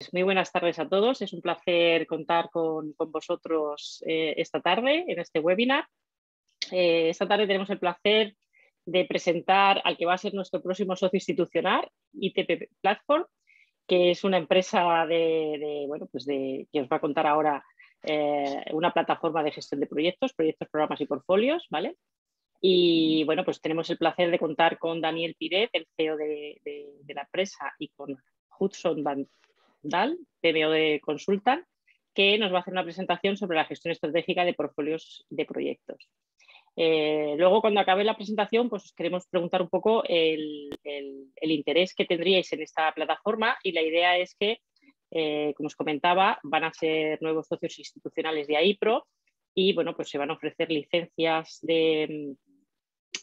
Pues muy buenas tardes a todos. Es un placer contar con, vosotros eh, esta tarde en este webinar. Eh, esta tarde tenemos el placer de presentar al que va a ser nuestro próximo socio institucional, ITP Platform, que es una empresa de, bueno, pues de, que os va a contar ahora eh, una plataforma de gestión de proyectos, proyectos, programas y portfolios, ¿vale? Y bueno, pues tenemos el placer de contar con Daniel Piret, el CEO de, de la empresa, y con Hudson Van Dal, PMO de Consultan, que nos va a hacer una presentación sobre la gestión estratégica de portfolios de proyectos. Eh, luego, cuando acabe la presentación, pues os queremos preguntar un poco el, interés que tendríais en esta plataforma y la idea es que, eh, como os comentaba, van a ser nuevos socios institucionales de AIPRO y bueno, pues se van a ofrecer licencias de,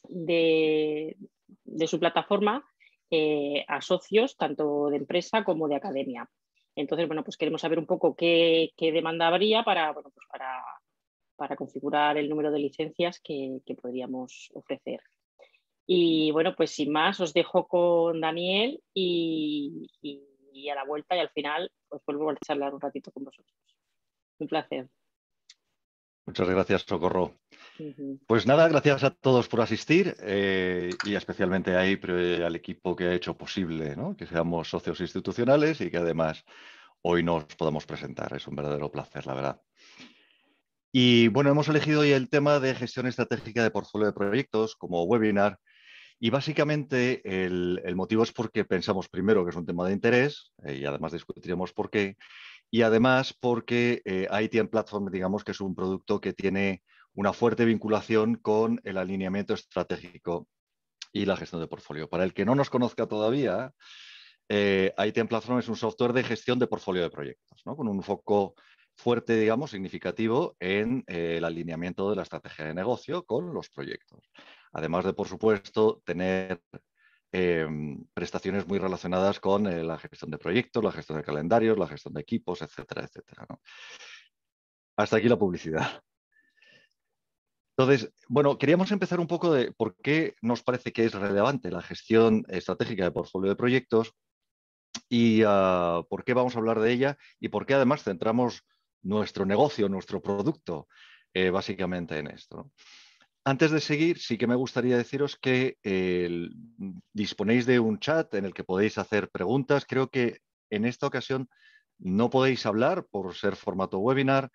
de, su plataforma eh, a socios tanto de empresa como de academia. Entonces, bueno, pues queremos saber un poco qué, demanda habría para, bueno, pues para, configurar el número de licencias que, podríamos ofrecer. Y bueno, pues sin más, os dejo con Daniel y, y a la vuelta y al final, pues vuelvo a charlar un ratito con vosotros. Un placer. Muchas gracias, Socorro. Pues nada, gracias a todos por asistir eh, y especialmente ahí eh, al equipo que ha hecho posible que seamos socios institucionales y que además hoy nos podamos presentar. Es un verdadero placer, la verdad. Y bueno, hemos elegido hoy el tema de gestión estratégica de portfolio de proyectos como webinar. Y básicamente el, motivo es porque pensamos primero que es un tema de interés eh, y además discutiremos por qué y además porque eh, ITM Platform, digamos que es un producto que tiene una fuerte vinculación con el alineamiento estratégico y la gestión de portfolio. Para el que no nos conozca todavía, eh, ITM Platform es un software de gestión de portfolio de proyectos, ¿no? con un foco fuerte, digamos, significativo en eh, el alineamiento de la estrategia de negocio con los proyectos. Además de, por supuesto, tener Em, prestaciones muy relacionadas con eh, la gestión de proyectos, la gestión de calendarios, la gestión de equipos, etcétera, etcétera. Hasta aquí la publicidad. Entonces, bueno, queríamos empezar un poco de por qué nos parece que es relevante la gestión estratégica de portfolio de proyectos y ah, por qué vamos a hablar de ella y por qué además centramos nuestro negocio, nuestro producto, eh, básicamente en esto. Antes de seguir, sí que me gustaría deciros que disponéis de un chat en el que podéis hacer preguntas. Creo que en esta ocasión no podéis hablar por ser formato webinar,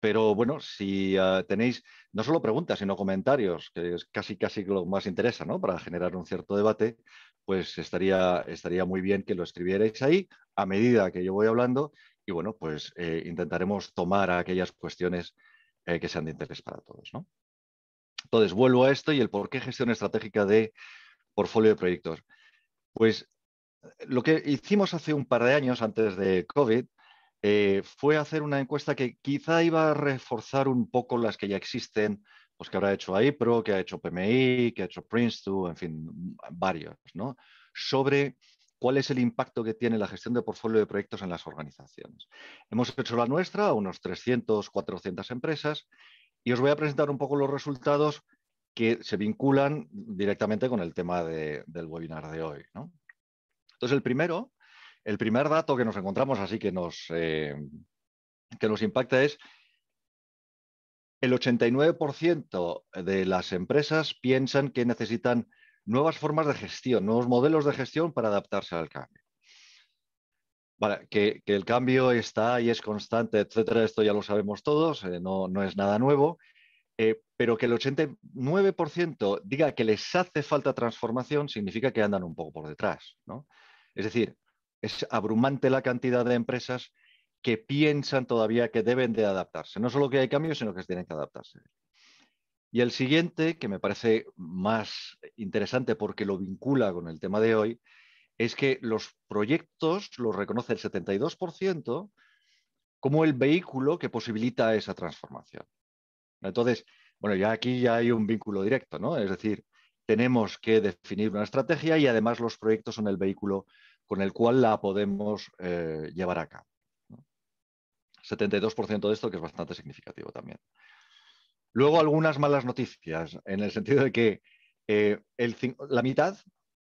pero bueno, si ah, tenéis no solo preguntas, sino comentarios, que es casi casi lo más interesa, Para generar un cierto debate, pues estaría, estaría muy bien que lo escribierais ahí a medida que yo voy hablando y bueno, pues eh, intentaremos tomar aquellas cuestiones eh, que sean de interés para todos, entonces, vuelvo a esto y el por qué gestión estratégica de portfolio de proyectos. Pues lo que hicimos hace un par de años, antes de COVID, eh, fue hacer una encuesta que quizá iba a reforzar un poco las que ya existen, pues que habrá hecho AIPRO, que ha hecho PMI, que ha hecho Prince2, en fin, varios, ¿no? Sobre cuál es el impacto que tiene la gestión de portfolio de proyectos en las organizaciones. Hemos hecho la nuestra unos 300, 400 empresas y os voy a presentar un poco los resultados que se vinculan directamente con el tema del webinar de hoy. Entonces, el primero, el primer dato que nos encontramos, así que nos, eh, que nos impacta, es el 89% de las empresas piensan que necesitan nuevas formas de gestión, nuevos modelos de gestión para adaptarse al cambio que, el cambio está y es constante, etcétera, esto ya lo sabemos todos, eh, no, es nada nuevo, eh, pero que el 89% diga que les hace falta transformación significa que andan un poco por detrás, Es decir, es abrumante la cantidad de empresas que piensan todavía que deben de adaptarse, no solo que hay cambios, sino que tienen que adaptarse. Y el siguiente, que me parece más interesante porque lo vincula con el tema de hoy, es que los proyectos los reconoce el 72% como el vehículo que posibilita esa transformación. Entonces, bueno, ya aquí ya hay un vínculo directo, ¿no? Es decir, tenemos que definir una estrategia y además los proyectos son el vehículo con el cual la podemos eh, llevar a cabo. 72% de esto que es bastante significativo también. Luego algunas malas noticias, en el sentido de que eh, la mitad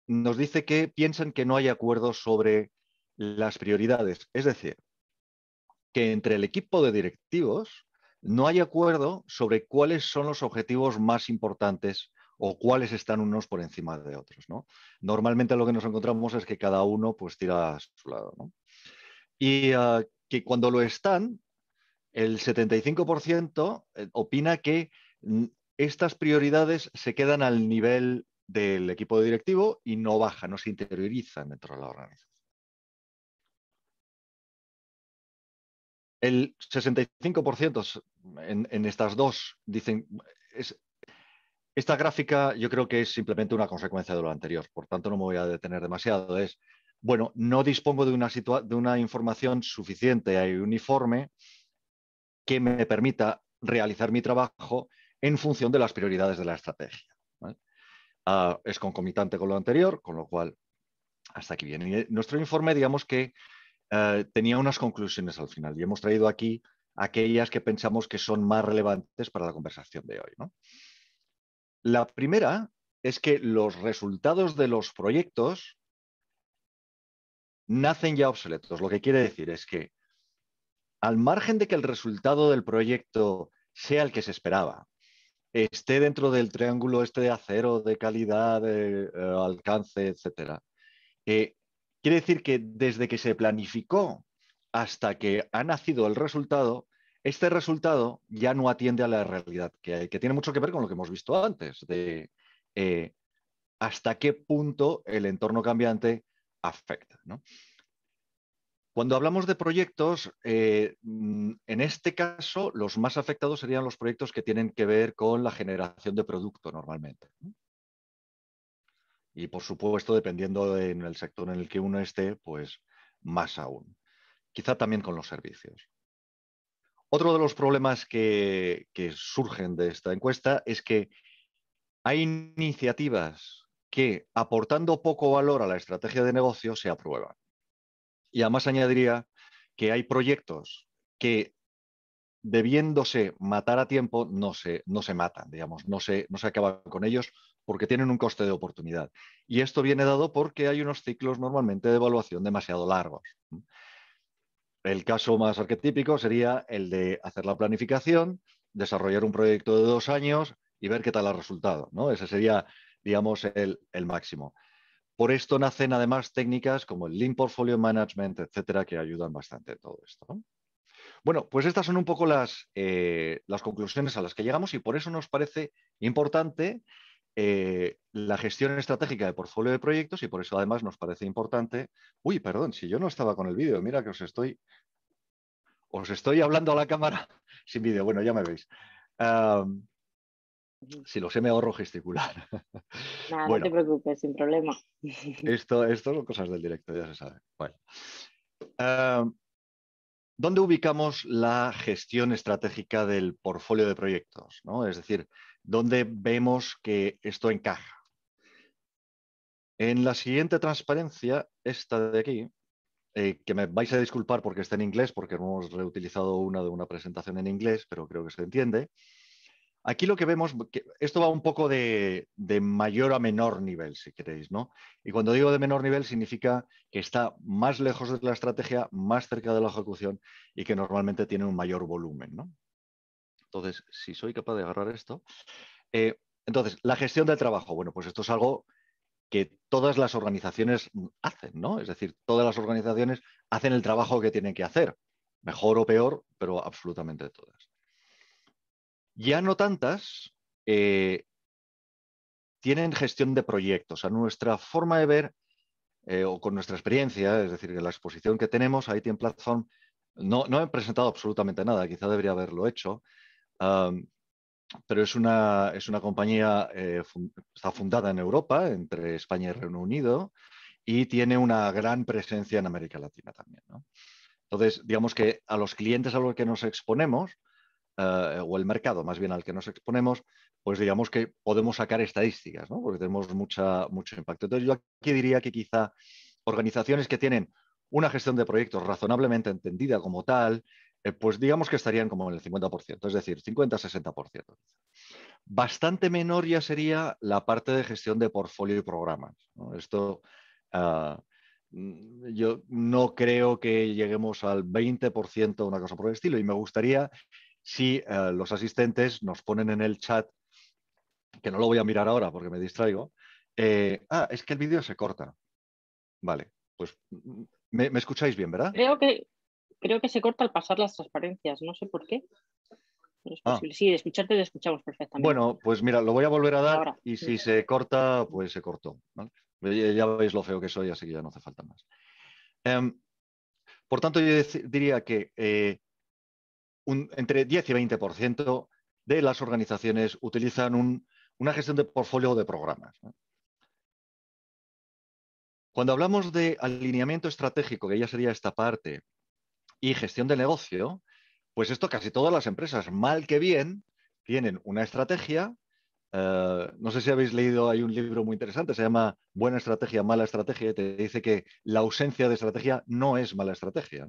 nos dice que piensan que no hay acuerdo sobre las prioridades. Es decir, que entre el equipo de directivos no hay acuerdo sobre cuáles son los objetivos más importantes o cuáles están unos por encima de otros. Normalmente lo que nos encontramos es que cada uno pues tira a su lado. Y ah, que cuando lo están, el 75% eh, opina que mm, estas prioridades se quedan al nivel del equipo directivo y no baja, no se interioriza dentro de la organización. El 65% en, estas dos dicen, esta gráfica yo creo que es simplemente una consecuencia de lo anterior, por tanto no me voy a detener demasiado, es, bueno, no dispongo de una, de una información suficiente y uniforme que me permita realizar mi trabajo en función de las prioridades de la estrategia. Ah, es concomitante con lo anterior, con lo cual hasta aquí viene. Eh, nuestro informe, digamos que eh, tenía unas conclusiones al final y hemos traído aquí aquellas que pensamos que son más relevantes para la conversación de hoy. La primera es que los resultados de los proyectos nacen ya obsoletos. Lo que quiere decir es que al margen de que el resultado del proyecto sea el que se esperaba, esté dentro del triángulo este de acero, de calidad, eh, alcance, etc. Eh, quiere decir que desde que se planificó hasta que ha nacido el resultado, este resultado ya no atiende a la realidad que que tiene mucho que ver con lo que hemos visto antes, de eh, hasta qué punto el entorno cambiante afecta. ¿no? Cuando hablamos de proyectos, eh, mm, en este caso los más afectados serían los proyectos que tienen que ver con la generación de producto normalmente. Y por supuesto, dependiendo del sector en el que uno esté, pues más aún. Quizá también con los servicios. Otro de los problemas que surgen de esta encuesta es que hay iniciativas que aportando poco valor a la estrategia de negocio se aprueban. Y además añadiría que hay proyectos que debiéndose matar a tiempo, no se, matan, digamos, no se, no se acaban con ellos porque tienen un coste de oportunidad. Y esto viene dado porque hay unos ciclos normalmente de evaluación demasiado largos. El caso más arquetípico sería el de hacer la planificación, desarrollar un proyecto de dos años y ver qué tal ha resultado. ¿no? Ese sería, digamos, el, el máximo. Por esto nacen además técnicas como el Lean Portfolio Management, etcétera, que ayudan bastante en todo esto. Bueno, pues estas son un poco eh, las, conclusiones a las que llegamos y por eso nos parece importante eh, la gestión estratégica de portfolio de proyectos y por eso además nos parece importante. Uy, perdón, si yo no estaba con el vídeo, mira que os estoy. Os estoy hablando a la cámara sin vídeo. Bueno, ya me veis. Si lo sé, me ahorro gesticular. Nada, no te preocupes, sin problema. Esto, esto son cosas del directo, ya se sabe. ¿Dónde ubicamos la gestión estratégica del portfolio de proyectos? Es decir, ¿dónde vemos que esto encaja? En la siguiente transparencia, esta de aquí, eh, que me vais a disculpar porque está en inglés, porque hemos reutilizado una de una presentación en inglés, pero creo que se entiende. Aquí lo que vemos, esto va un poco de, mayor a menor nivel, si queréis, ¿no? Y cuando digo de menor nivel significa que está más lejos de la estrategia, más cerca de la ejecución y que normalmente tiene un mayor volumen, ¿no? Entonces, si soy capaz de agarrar esto. Eh, entonces, la gestión del trabajo. Bueno, pues esto es algo que todas las organizaciones hacen, ¿no? Es decir, todas las organizaciones hacen el trabajo que tienen que hacer, mejor o peor, pero absolutamente todas. Ya no tantas eh, tienen gestión de proyectos. A nuestra forma de ver eh, o con nuestra experiencia, es decir, que la exposición que tenemos a en Platform, no, no he presentado absolutamente nada, quizá debería haberlo hecho, pero es una, es una compañía, eh, está fundada en Europa, entre España y Reino Unido, y tiene una gran presencia en América Latina también. Entonces, digamos que a los clientes a los que nos exponemos eh, o el mercado más bien al que nos exponemos, pues digamos que podemos sacar estadísticas, porque tenemos mucha, mucho impacto. Entonces yo aquí diría que quizá organizaciones que tienen una gestión de proyectos razonablemente entendida como tal, eh, pues digamos que estarían como en el 50%, es decir, 50-60%. Bastante menor ya sería la parte de gestión de portfolio y programas. Esto ah, mm, yo no creo que lleguemos al 20%, una cosa por el estilo, y me gustaría si eh, los asistentes nos ponen en el chat, que no lo voy a mirar ahora porque me distraigo, eh, ah, es que el vídeo se corta. Vale, pues mm, me, escucháis bien, ¿verdad? Creo que, creo que se corta al pasar las transparencias, no sé por qué. Ah. Sí, escucharte te escuchamos perfectamente. Bueno, pues mira, lo voy a volver a dar y si se corta, pues se cortó. Ya veis lo feo que soy, así que ya no hace falta más. Em, por tanto, yo diría que eh, entre 10 y 20% de las organizaciones utilizan una gestión de portfolio de programas. Cuando hablamos de alineamiento estratégico, que ya sería esta parte, y gestión de negocio, pues esto casi todas las empresas, mal que bien, tienen una estrategia. Eh, no sé si habéis leído, hay un libro muy interesante, se llama Buena estrategia, mala estrategia, y te dice que la ausencia de estrategia no es mala estrategia.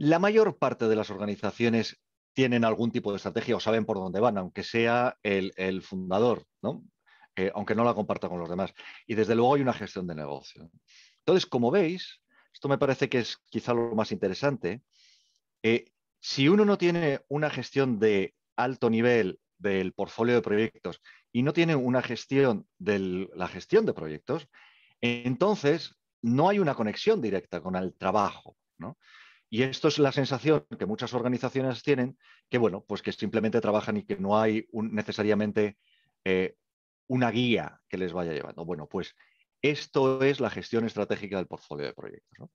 La mayor parte de las organizaciones tienen algún tipo de estrategia o saben por dónde van, aunque sea el, fundador, ¿no? Eh, aunque no la comparta con los demás. Y desde luego hay una gestión de negocio. Entonces, como veis, esto me parece que es quizá lo más interesante, eh, si uno no tiene una gestión de alto nivel del portfolio de proyectos y no tiene una gestión de la gestión de proyectos, entonces no hay una conexión directa con el trabajo. Y esto es la sensación que muchas organizaciones tienen, que bueno, pues que simplemente trabajan y que no hay necesariamente eh, una guía que les vaya llevando. Bueno, pues esto es la gestión estratégica del portfolio de proyectos.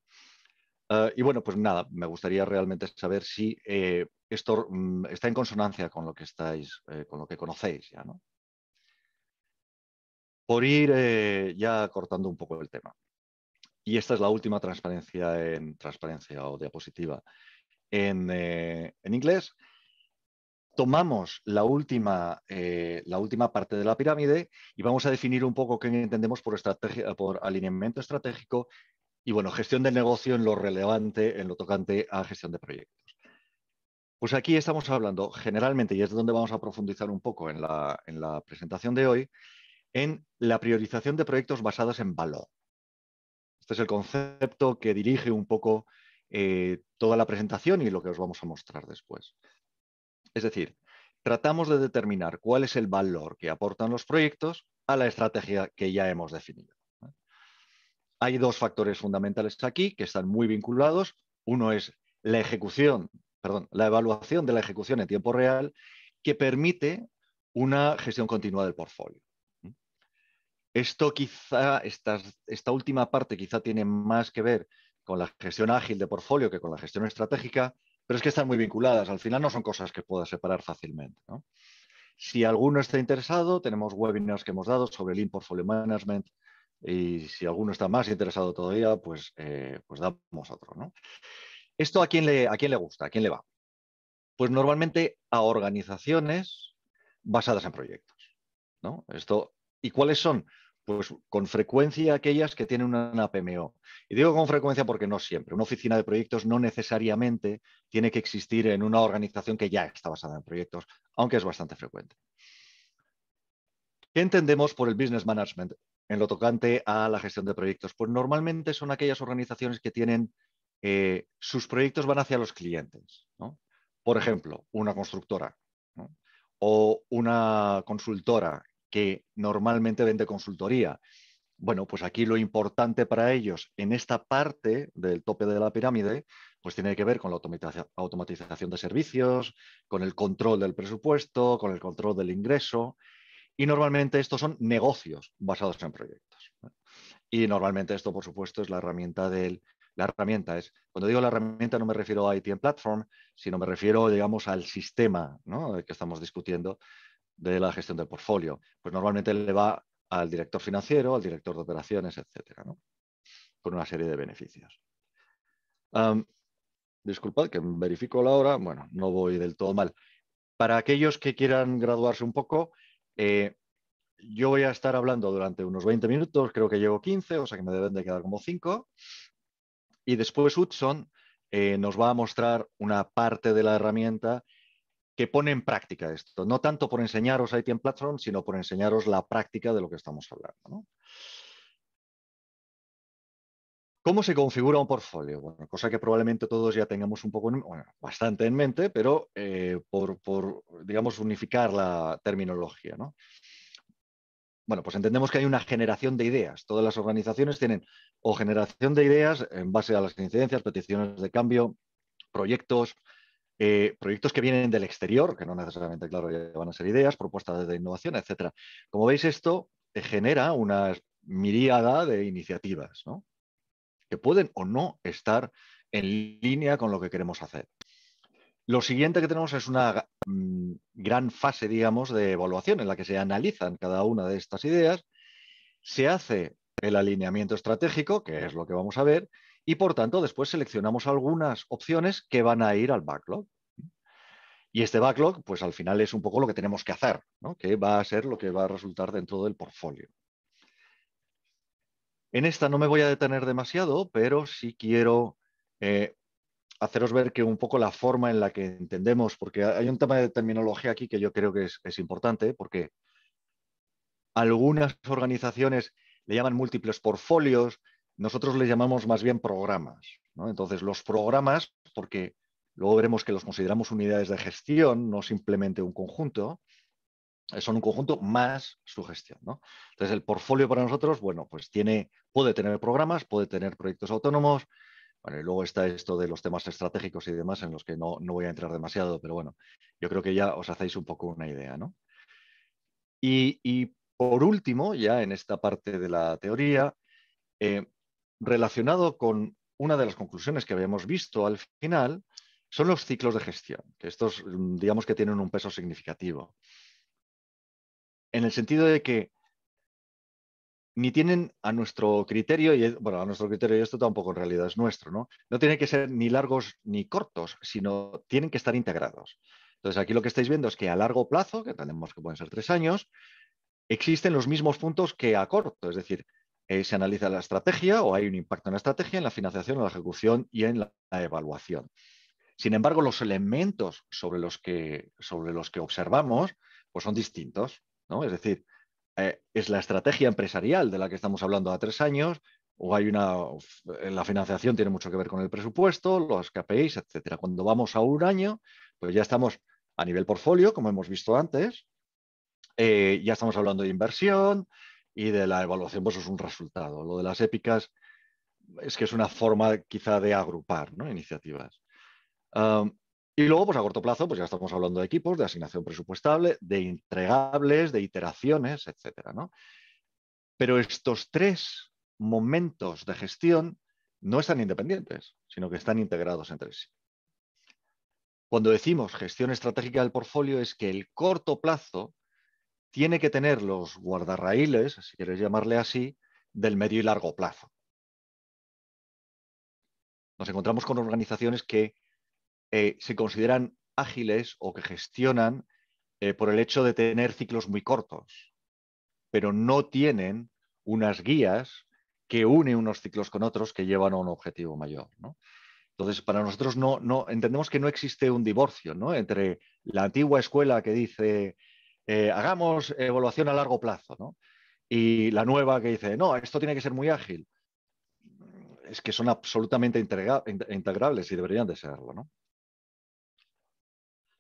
Eh, y bueno, pues nada, me gustaría realmente saber si eh, esto mm, está en consonancia con lo que estáis, con lo que conocéis ya, ¿no? Por ir ya cortando un poco el tema y esta es la última transparencia en transparencia o diapositiva en, eh, inglés, tomamos eh, la última, parte de la pirámide y vamos a definir un poco qué entendemos por, estrategia, por alineamiento estratégico y bueno, gestión del negocio en lo relevante, en lo tocante a gestión de proyectos. Pues aquí estamos hablando generalmente, y es donde vamos a profundizar un poco en la presentación de hoy, en la priorización de proyectos basados en valor. Este es el concepto que dirige un poco eh, toda la presentación y lo que os vamos a mostrar después. Es decir, tratamos de determinar cuál es el valor que aportan los proyectos a la estrategia que ya hemos definido. Hay dos factores fundamentales aquí que están muy vinculados. Uno es la ejecución, perdón, la evaluación de la ejecución en tiempo real que permite una gestión continua del portfolio. Esto quizá, esta, última parte quizá tiene más que ver con la gestión ágil de portfolio que con la gestión estratégica, pero es que están muy vinculadas. Al final no son cosas que pueda separar fácilmente. Si alguno está interesado, tenemos webinars que hemos dado sobre el Portfolio Management y si alguno está más interesado todavía, pues, eh, pues damos otro. ¿no? ¿Esto a quién, le, a quién le gusta? ¿A quién le va? Pues normalmente a organizaciones basadas en proyectos. ¿no? Esto, ¿Y cuáles son pues con frecuencia aquellas que tienen una PMO. Y digo con frecuencia porque no siempre. Una oficina de proyectos no necesariamente tiene que existir en una organización que ya está basada en proyectos, aunque es bastante frecuente. ¿Qué entendemos por el business management en lo tocante a la gestión de proyectos? Pues normalmente son aquellas organizaciones que tienen eh, sus proyectos van hacia los clientes. Por ejemplo, una constructora o una consultora que normalmente vende consultoría. Bueno, pues aquí lo importante para ellos en esta parte del tope de la pirámide, pues tiene que ver con la automatización de servicios, con el control del presupuesto, con el control del ingreso. Y normalmente estos son negocios basados en proyectos. Y normalmente esto, por supuesto, es la herramienta del... La herramienta es, cuando digo la herramienta no me refiero a IT en Platform, sino me refiero, digamos, al sistema que estamos discutiendo, de la gestión del portfolio. Pues normalmente le va al director financiero, al director de operaciones, etcétera, ¿no? con una serie de beneficios. disculpad que verifico la hora, bueno, no voy del todo mal. Para aquellos que quieran graduarse un poco, eh, yo voy a estar hablando durante unos 20 minutos, creo que llevo 15, o sea que me deben de quedar como 5. Y después Hudson eh, nos va a mostrar una parte de la herramienta que pone en práctica esto, no tanto por enseñaros en Platform, sino por enseñaros la práctica de lo que estamos hablando. ¿Cómo se configura un portfolio? cosa que probablemente todos ya tengamos un poco, bastante en mente, pero eh, por, digamos, unificar la terminología. Bueno, pues entendemos que hay una generación de ideas. Todas las organizaciones tienen o generación de ideas en base a las incidencias, peticiones de cambio, proyectos, eh, proyectos que vienen del exterior, que no necesariamente, claro, van a ser ideas, propuestas de innovación, etc. Como veis, esto genera una miríada de iniciativas que pueden o no estar en línea con lo que queremos hacer. Lo siguiente que tenemos es una mm, gran fase, digamos, de evaluación en la que se analizan cada una de estas ideas, se hace el alineamiento estratégico, que es lo que vamos a ver, y por tanto después seleccionamos algunas opciones que van a ir al backlog. Y este backlog, pues al final es un poco lo que tenemos que hacer, que va a ser lo que va a resultar dentro del portfolio. En esta no me voy a detener demasiado, pero sí quiero eh, haceros ver que un poco la forma en la que entendemos, porque hay un tema de terminología aquí que yo creo que es, es importante, porque algunas organizaciones le llaman múltiples portfolios, nosotros les llamamos más bien programas. ¿no? Entonces, los programas, porque luego veremos que los consideramos unidades de gestión, no simplemente un conjunto, eh, son un conjunto más su gestión. Entonces, el portfolio para nosotros, bueno, pues tiene, puede tener programas, puede tener proyectos autónomos. Bueno, y luego está esto de los temas estratégicos y demás, en los que no, voy a entrar demasiado, pero bueno, yo creo que ya os hacéis un poco una idea, ¿no? Y, por último, ya en esta parte de la teoría, eh, relacionado con una de las conclusiones que habíamos visto al final, son los ciclos de gestión, que estos mm, digamos que tienen un peso significativo. En el sentido de que ni tienen a nuestro criterio, y bueno, a nuestro criterio, y esto tampoco en realidad es nuestro, ¿no? No tienen que ser ni largos ni cortos, sino tienen que estar integrados. Entonces, aquí lo que estáis viendo es que a largo plazo, que tenemos que pueden ser tres años, existen los mismos puntos que a corto, es decir, eh, se analiza la estrategia o hay un impacto en la estrategia, en la financiación, en la ejecución y en la, evaluación. Sin embargo, los elementos sobre los que, sobre los que observamos pues son distintos. ¿no? Es decir, eh, es la estrategia empresarial de la que estamos hablando a tres años, o hay una, la financiación tiene mucho que ver con el presupuesto, los KPIs, etcétera. Cuando vamos a un año, pues ya estamos a nivel portfolio, como hemos visto antes, eh, ya estamos hablando de inversión, y de la evaluación pues es un resultado. Lo de las épicas es que es una forma quizá de agrupar ¿no? iniciativas. y luego, pues a corto plazo, pues ya estamos hablando de equipos, de asignación presupuestable, de entregables, de iteraciones, etc. Pero estos tres momentos de gestión no están independientes, sino que están integrados entre sí. Cuando decimos gestión estratégica del portfolio es que el corto plazo tiene que tener los guardarraíles, si quieres llamarle así, del medio y largo plazo. Nos encontramos con organizaciones que eh, se consideran ágiles o que gestionan eh, por el hecho de tener ciclos muy cortos, pero no tienen unas guías que unen unos ciclos con otros que llevan a un objetivo mayor. Entonces, para nosotros no, entendemos que no existe un divorcio entre la antigua escuela que dice eh, hagamos evaluación a largo plazo, ¿no? Y la nueva que dice, no, esto tiene que ser muy ágil. Es que son absolutamente integrables y deberían de serlo, ¿no?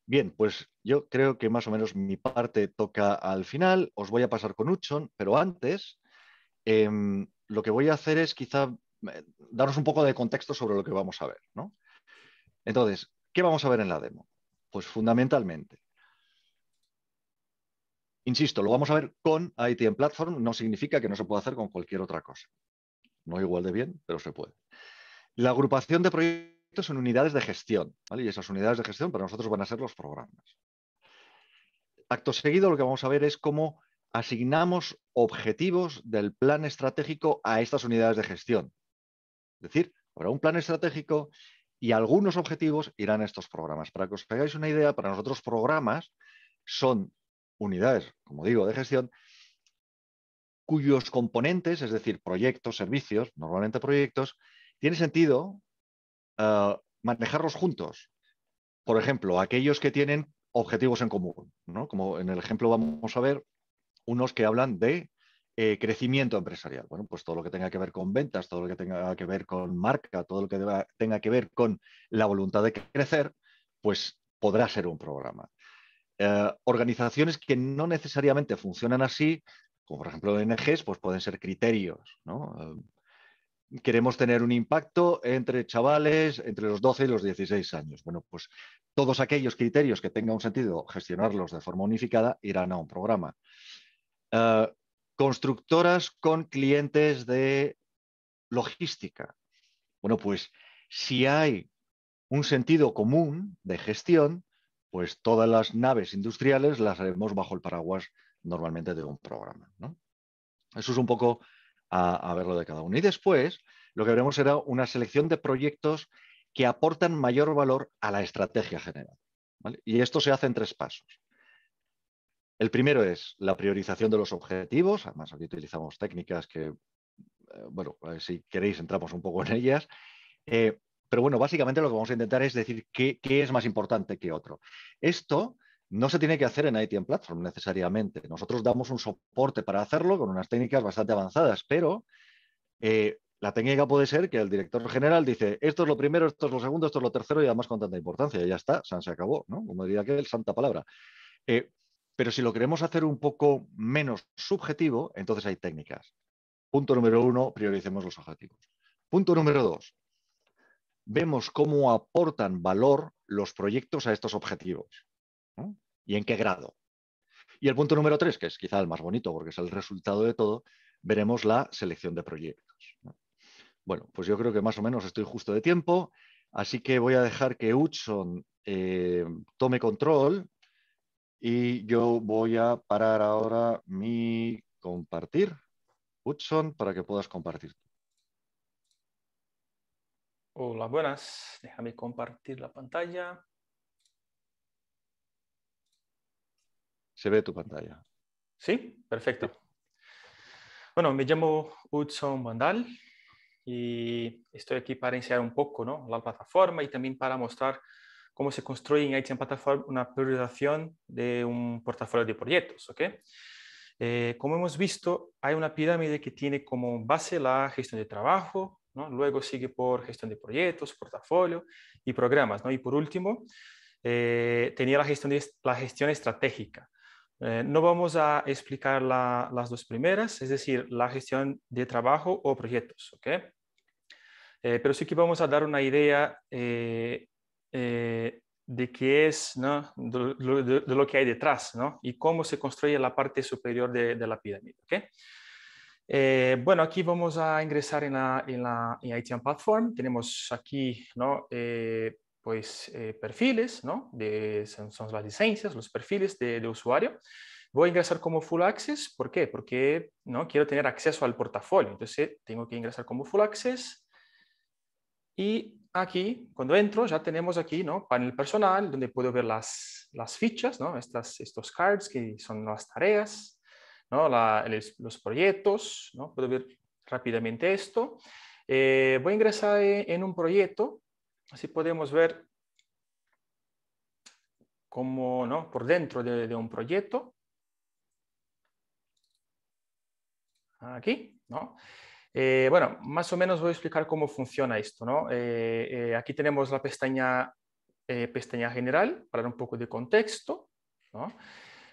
Bien, pues yo creo que más o menos mi parte toca al final. Os voy a pasar con Uchon, pero antes em, lo que voy a hacer es quizá eh, daros un poco de contexto sobre lo que vamos a ver. ¿no? Entonces, ¿qué vamos a ver en la demo? Pues fundamentalmente Insisto, lo vamos a ver con en Platform, no significa que no se pueda hacer con cualquier otra cosa. No igual de bien, pero se puede. La agrupación de proyectos en unidades de gestión, Y esas unidades de gestión para nosotros van a ser los programas. Acto seguido, lo que vamos a ver es cómo asignamos objetivos del plan estratégico a estas unidades de gestión. Es decir, habrá un plan estratégico y algunos objetivos irán a estos programas. Para que os hagáis una idea, para nosotros programas son unidades, como digo, de gestión, cuyos componentes, es decir, proyectos, servicios, normalmente proyectos, tiene sentido eh, manejarlos juntos. Por ejemplo, aquellos que tienen objetivos en común, como en el ejemplo vamos a ver, unos que hablan de eh, crecimiento empresarial. Bueno, pues todo lo que tenga que ver con ventas, todo lo que tenga que ver con marca, todo lo que tenga que ver con la voluntad de crecer, pues podrá ser un programa. Eh, organizaciones que no necesariamente funcionan así, como por ejemplo ONGs, pues pueden ser criterios. Eh, queremos tener un impacto entre chavales entre los 12 y los 16 años. Bueno, pues todos aquellos criterios que tengan un sentido gestionarlos de forma unificada irán a un programa. Eh, constructoras con clientes de logística. Bueno, pues si hay un sentido común de gestión, pues todas las naves industriales las haremos bajo el paraguas normalmente de un programa. Eso es un poco a, verlo de cada uno. Y después, lo que veremos será una selección de proyectos que aportan mayor valor a la estrategia general. Y esto se hace en tres pasos. El primero es la priorización de los objetivos. Además, aquí utilizamos técnicas que, eh, bueno, si queréis entramos un poco en ellas. Eh, pero bueno, básicamente lo que vamos a intentar es decir qué, es más importante que otro. Esto no se tiene que hacer en IT en Platform necesariamente. Nosotros damos un soporte para hacerlo con unas técnicas bastante avanzadas, pero eh, la técnica puede ser que el director general dice esto es lo primero, esto es lo segundo, esto es lo tercero y además con tanta importancia. Y ya está, se acabó, ¿no? Como diría aquel, santa palabra. Eh, pero si lo queremos hacer un poco menos subjetivo, entonces hay técnicas. Punto número uno, prioricemos los objetivos. Punto número dos, vemos cómo aportan valor los proyectos a estos objetivos y en qué grado. Y el punto número tres, que es quizá el más bonito porque es el resultado de todo, veremos la selección de proyectos. Bueno, pues yo creo que más o menos estoy justo de tiempo, así que voy a dejar que Hudson eh, tome control y yo voy a parar ahora mi compartir. Hudson, para que puedas compartir. Hola, buenas. Déjame compartir la pantalla. Se ve tu pantalla. Sí, perfecto. Bueno, me llamo Hudson Vandal y estoy aquí para enseñar un poco ¿no? la plataforma y también para mostrar cómo se construye en en una priorización de un portafolio de proyectos. ¿okay? Eh, como hemos visto, hay una pirámide que tiene como base la gestión de trabajo, Luego sigue por gestión de proyectos, portafolio y programas, Y por último, eh, tenía la gestión, la gestión estratégica. Eh, no vamos a explicar las dos primeras, es decir, la gestión de trabajo o proyectos, eh, pero sí que vamos a dar una idea de qué es, ¿no? de, lo que hay detrás, ¿no? Y cómo se construye la parte superior de, la pirámide, eh, bueno, aquí vamos a ingresar en la, en la ITM Platform. Tenemos aquí ¿no? Eh, pues, eh, perfiles, ¿no? de, son, las licencias, los perfiles de, de, usuario. Voy a ingresar como Full Access, ¿por qué? Porque ¿no? quiero tener acceso al portafolio, entonces tengo que ingresar como Full Access. Y aquí, cuando entro, ya tenemos aquí ¿no? panel personal, donde puedo ver las, las fichas, ¿no? Estas, estos cards que son las tareas, los proyectos, puedo ver rápidamente esto. Eh, voy a ingresar e, en un proyecto, así podemos ver cómo, ¿no? por dentro de, un proyecto. Aquí, ¿no? Eh, bueno, más o menos voy a explicar cómo funciona esto, ¿no? Eh, aquí tenemos la pestaña, pestaña general para dar un poco de contexto, ¿no?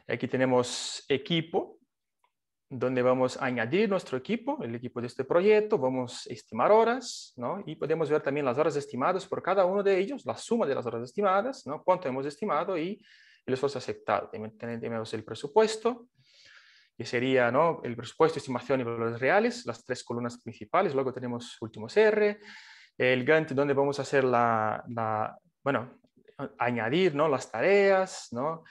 Aquí tenemos equipo, donde vamos a añadir nuestro equipo, el equipo de este proyecto, vamos a estimar horas, ¿no? Y podemos ver también las horas estimadas por cada uno de ellos, la suma de las horas estimadas, ¿no? Cuánto hemos estimado y el esfuerzo aceptado. Tenemos el presupuesto, que sería ¿no? el presupuesto, estimación y valores reales, las tres columnas principales, luego tenemos últimos R, el Gantt donde vamos a hacer la, la bueno, añadir ¿no? las tareas, ¿no?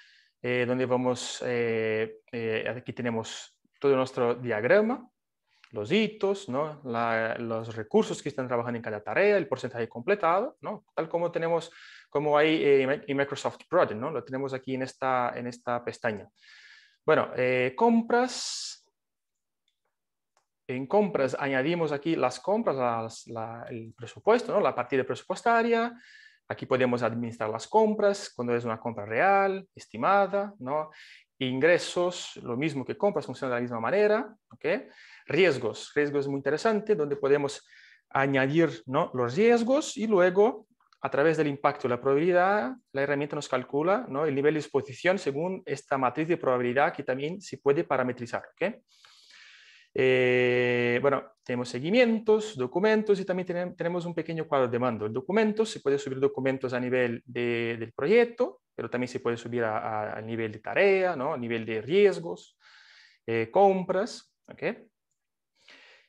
Eh, donde vamos, eh, eh, aquí tenemos todo nuestro diagrama, los hitos, ¿no? los recursos que están trabajando en cada tarea, el porcentaje completado, ¿no? tal como tenemos como hay en eh, Microsoft Project, ¿no? lo tenemos aquí en esta, en esta pestaña. Bueno, eh, compras. En compras añadimos aquí las compras, el presupuesto, la partida presupuestaria. Aquí podemos administrar las compras cuando es una compra real, estimada, ¿no? Ingresos, lo mismo que compras, funciona de la misma manera. ¿okay? Riesgos, riesgos muy interesante, donde podemos añadir ¿no? los riesgos y luego a través del impacto y la probabilidad, la herramienta nos calcula ¿no? el nivel de exposición según esta matriz de probabilidad que también se puede parametrizar. ¿okay? Eh, bueno, tenemos seguimientos, documentos y también tenemos un pequeño cuadro de mando. El documento, se puede subir documentos a nivel de, del proyecto, pero también se puede subir al nivel de tarea, ¿no? al nivel de riesgos, eh, compras. ¿okay?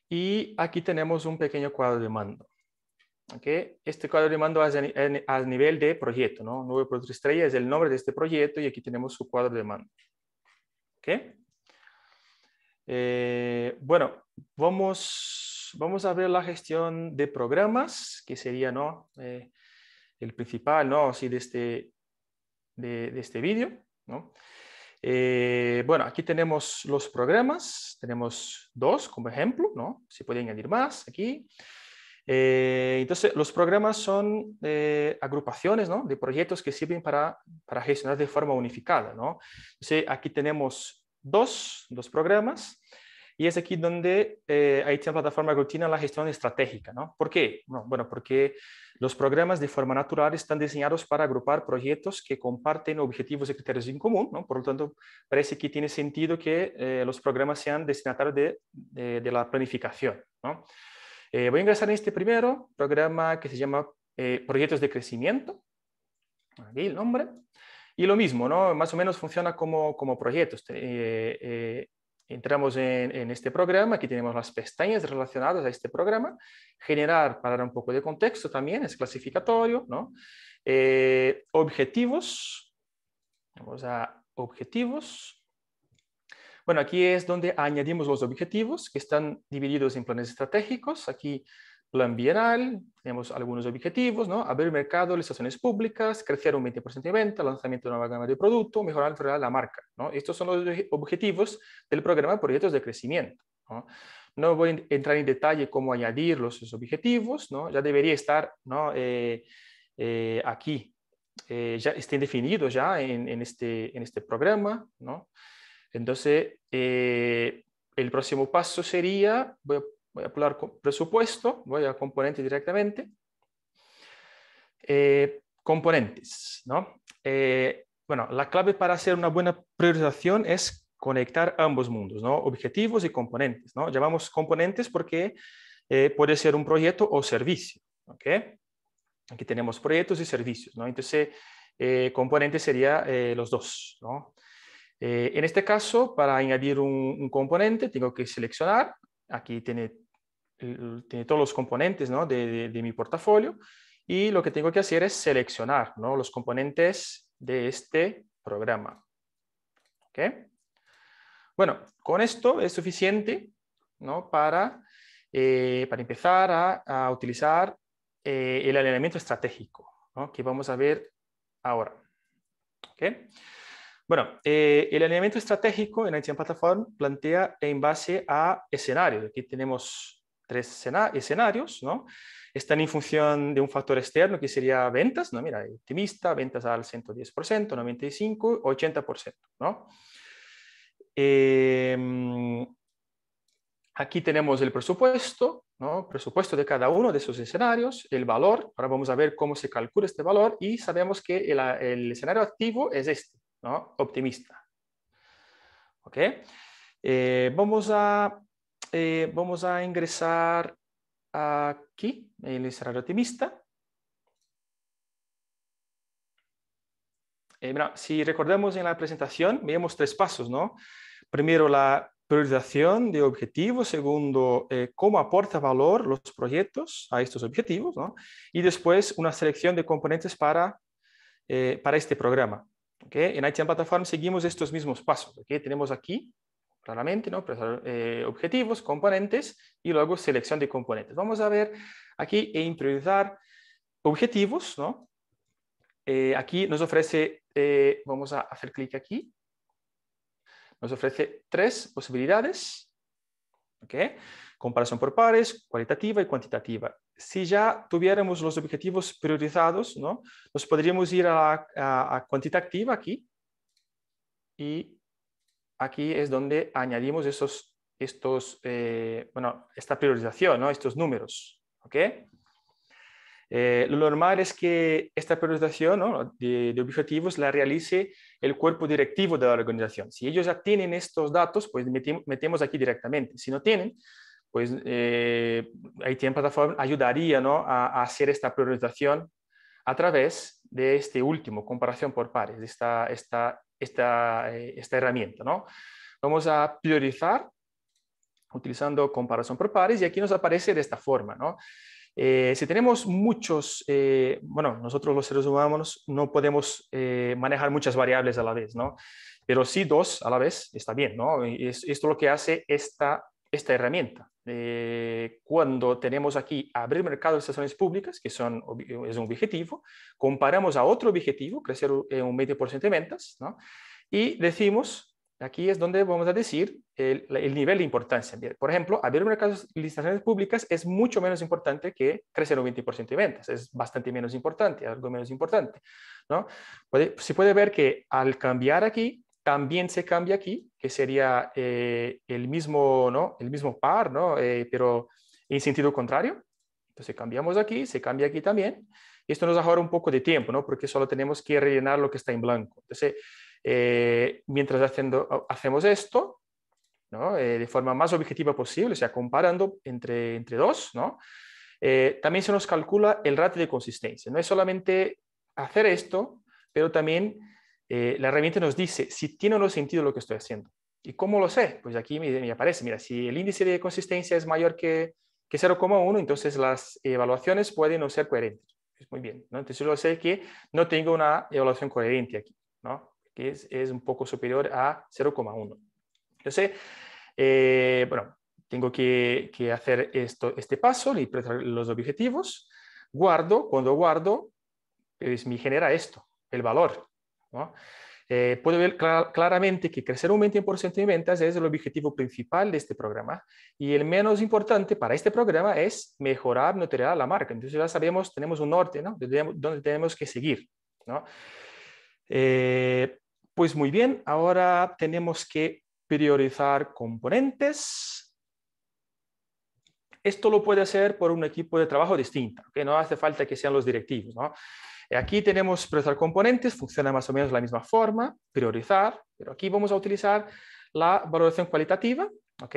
Y aquí tenemos un pequeño cuadro de mando. ¿okay? Este cuadro de mando es a nivel de proyecto. ¿no? Nuevo Producto Estrella es el nombre de este proyecto y aquí tenemos su cuadro de mando. ¿okay? Eh, bueno, vamos, vamos a ver la gestión de programas, que sería ¿no? Eh, el principal ¿no? Así de, este, de, este vídeo. Eh, bueno, aquí tenemos los programas, tenemos dos como ejemplo, ¿no? se puede añadir más aquí. Eh, entonces, los programas son eh, agrupaciones ¿no? de proyectos que sirven para, para gestionar de forma unificada. ¿no? Entonces, aquí tenemos dos, dos programas y es aquí donde eh, hay una Plataforma aglutina la gestión estratégica, ¿no? ¿Por qué? Bueno, porque los programas de forma natural están diseñados para agrupar proyectos que comparten objetivos y criterios en común, ¿no? Por lo tanto, parece que tiene sentido que eh, los programas sean destinatarios de, de, la planificación, ¿no? Eh, voy a ingresar en este primero programa que se llama Proyectos de Crecimiento, aquí el nombre, y lo mismo, ¿no? Más o menos funciona como, como proyectos. Eh, Entramos en, este programa, aquí tenemos las pestañas relacionadas a este programa. Generar, para dar un poco de contexto también, es clasificatorio. ¿no? Eh, objetivos, vamos a objetivos. Bueno, aquí es donde añadimos los objetivos que están divididos en planes estratégicos. Aquí plan bienal, tenemos algunos objetivos, ¿no? Abrir mercado, licitaciones públicas, crecer un 20% de venta, lanzamiento de una nueva gama de producto, mejorar la marca, ¿no? Estos son los objetivos del programa de Proyectos de Crecimiento, ¿no? no voy a entrar en detalle cómo añadir los objetivos, ¿no? Ya debería estar, ¿no? Eh, eh, aquí, eh, ya estén definidos ya en, este, en este programa, ¿no? Entonces, el próximo paso sería, voy a hablar presupuesto, voy a eh, componentes directamente. Eh, componentes, bueno, la clave para hacer una buena priorización es conectar ambos mundos, ¿no? Objetivos y componentes, Llamamos componentes porque eh, puede ser un proyecto o servicio, Aquí tenemos proyectos y servicios, ¿no? Entonces, componentes sería los dos, en este caso, para añadir un componente, tengo que seleccionar aquí tiene, todos los componentes de, mi portafolio y lo que tengo que hacer es seleccionar los componentes de este programa. ¿Okay? Bueno, con esto es suficiente para, eh, para empezar a, utilizar eh, el alineamiento estratégico que vamos a ver ahora. ¿Okay? Bueno, eh, el alineamiento estratégico en Haitian Platform plantea en base a escenarios. Aquí tenemos tres escenarios, ¿no? Están en función de un factor externo que sería ventas, ¿no? Mira, optimista, ventas al 110%, 95%, 80%, ¿no? Em, aquí tenemos el presupuesto, ¿no? presupuesto de cada uno de esos escenarios, el valor, ahora vamos a ver cómo se calcula este valor y sabemos que el escenario activo es este, ¿no? optimista. Eh, vamos, a, eh, vamos a ingresar aquí, el escenario optimista. Eh, si recordamos en la presentación, veíamos tres pasos, ¿no? Primero, la priorización de objetivos. Segundo, cómo aporta valor los proyectos a estos objetivos. ¿no? Y después, una selección de componentes para este programa. En ITM Platform seguimos estos mismos pasos. Tenemos aquí, claramente, eh, objetivos, componentes y luego selección de componentes. Vamos a ver aquí e priorizar objetivos. Eh, aquí nos ofrece, eh, vamos a hacer clic aquí, nos ofrece tres posibilidades. Comparación por pares, cualitativa y cuantitativa si ya tuviéramos los objetivos priorizados, ¿no? nos podríamos ir a, a, activa aquí y aquí es donde añadimos esos, estos, eh, bueno, esta priorización, ¿no? estos números. Eh, lo normal es que esta priorización de, objetivos la realice el cuerpo directivo de la organización. Si ellos ya tienen estos datos, pues metemos aquí directamente. Si no tienen, pues eh, tiene plataforma ayudaría ¿no? a, hacer esta priorización a través de este último, comparación por pares, de esta, esta, esta, eh, esta herramienta. ¿no? Vamos a priorizar utilizando comparación por pares y aquí nos aparece de esta forma. ¿no? Eh, si tenemos muchos, eh, bueno, nosotros los seres humanos no podemos manejar muchas variables a la vez, ¿no? Pero sí dos a la vez está bien, ¿no? Y es, esto lo que hace esta esta herramienta. Eh, cuando tenemos aquí abrir mercado de estaciones públicas, que son, es un objetivo, comparamos a otro objetivo, crecer eh, un 20% de ventas, ¿no? y decimos, aquí es donde vamos a decir el, nivel de importancia. Por ejemplo, abrir mercados de estaciones públicas es mucho menos importante que crecer un 20% de ventas, es bastante menos importante, algo menos importante. ¿no? Puede, se puede ver que al cambiar aquí también se cambia aquí, que sería eh, el, mismo, ¿no? el mismo par, eh, pero en sentido contrario. Entonces cambiamos aquí, se cambia aquí también. Esto nos ahorra un poco de tiempo, porque solo tenemos que rellenar lo que está en blanco. Entonces, eh, mientras haciendo, hacemos esto, de forma más objetiva posible, o sea, comparando entre, entre dos, también se nos calcula el ratio de consistencia. No es solamente hacer esto, pero también eh, la herramienta nos dice si tiene o no sentido lo que estoy haciendo. ¿Y cómo lo sé? Pues aquí me, me aparece, mira, si el índice de consistencia es mayor que, 0,1, entonces las evaluaciones pueden no ser coherentes. muy bien, ¿no? entonces yo sé que no tengo una evaluación coherente aquí, ¿no? que es, un poco superior a 0,1. Entonces, eh, bueno, tengo que, hacer esto, este paso, los objetivos, guardo, cuando guardo, pues me genera esto, el valor, ¿no? Eh, puedo ver claramente que crecer un 20% en ventas es el objetivo principal de este programa y el menos importante para este programa es mejorar, nutrir la marca. Entonces ya sabemos, tenemos un norte, ¿no? Donde tenemos que seguir, ¿no? Eh, pues muy bien, ahora tenemos que priorizar componentes. Esto lo puede hacer por un equipo de trabajo distinto, que no hace falta que sean los directivos, ¿no? Eh, aquí tenemos priorizar componentes, funciona más o menos de la misma forma, priorizar, pero aquí vamos a utilizar la valoración cualitativa, ¿ok?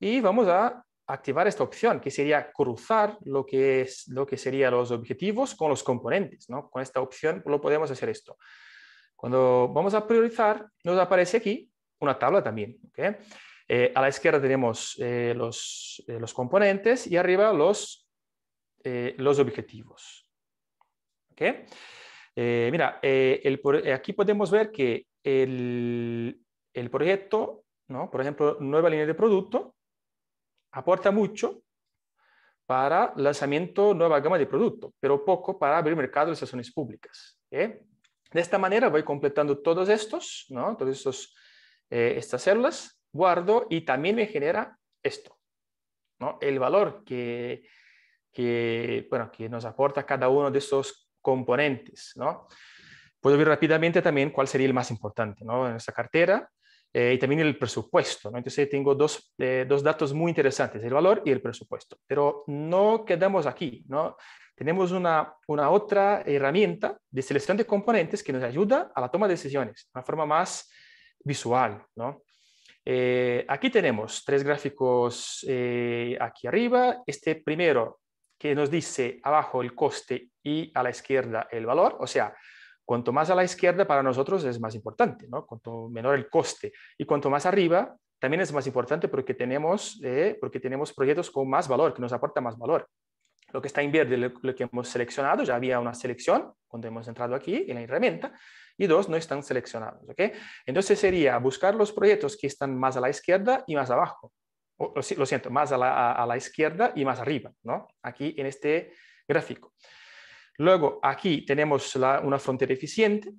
Y vamos a activar esta opción, que sería cruzar lo que, es, lo que serían los objetivos con los componentes, ¿no? Con esta opción lo podemos hacer esto. Cuando vamos a priorizar, nos aparece aquí una tabla también, ¿ok? Eh, a la izquierda tenemos eh, los, componentes y arriba los objetivos. ¿okay? Eh, mira, eh, eh, aquí podemos ver que el, proyecto, ¿no? por ejemplo, nueva línea de producto, aporta mucho para lanzamiento nueva gama de producto, pero poco para abrir mercado de estaciones públicas. De esta manera voy completando todos estos, ¿no? todos estos, estas células, guardo y también me genera esto, ¿no? el valor que, que, bueno, que nos aporta cada uno de estos componentes, ¿no? Puedo ver rápidamente también cuál sería el más importante, ¿no? En esta cartera eh, y también el presupuesto, ¿no? Entonces tengo eh, dos, datos muy interesantes, el valor y el presupuesto. Pero no quedamos aquí, ¿no? Tenemos una, una otra herramienta de selección de componentes que nos ayuda a la toma de decisiones, de una forma más visual, ¿no? Eh, aquí tenemos tres gráficos aquí arriba. Este primero que nos dice abajo el coste y a la izquierda el valor, o sea, cuanto más a la izquierda para nosotros es más importante, ¿no? cuanto menor el coste y cuanto más arriba también es más importante porque tenemos, eh, porque tenemos proyectos con más valor, que nos aporta más valor. Lo que está en verde, lo, que hemos seleccionado, ya había una selección cuando hemos entrado aquí en la herramienta, y dos no están seleccionados. ¿okay? Entonces sería buscar los proyectos que están más a la izquierda y más abajo lo siento, más a la, izquierda y más arriba, ¿no? Aquí en este gráfico. Luego, aquí tenemos la, una frontera eficiente,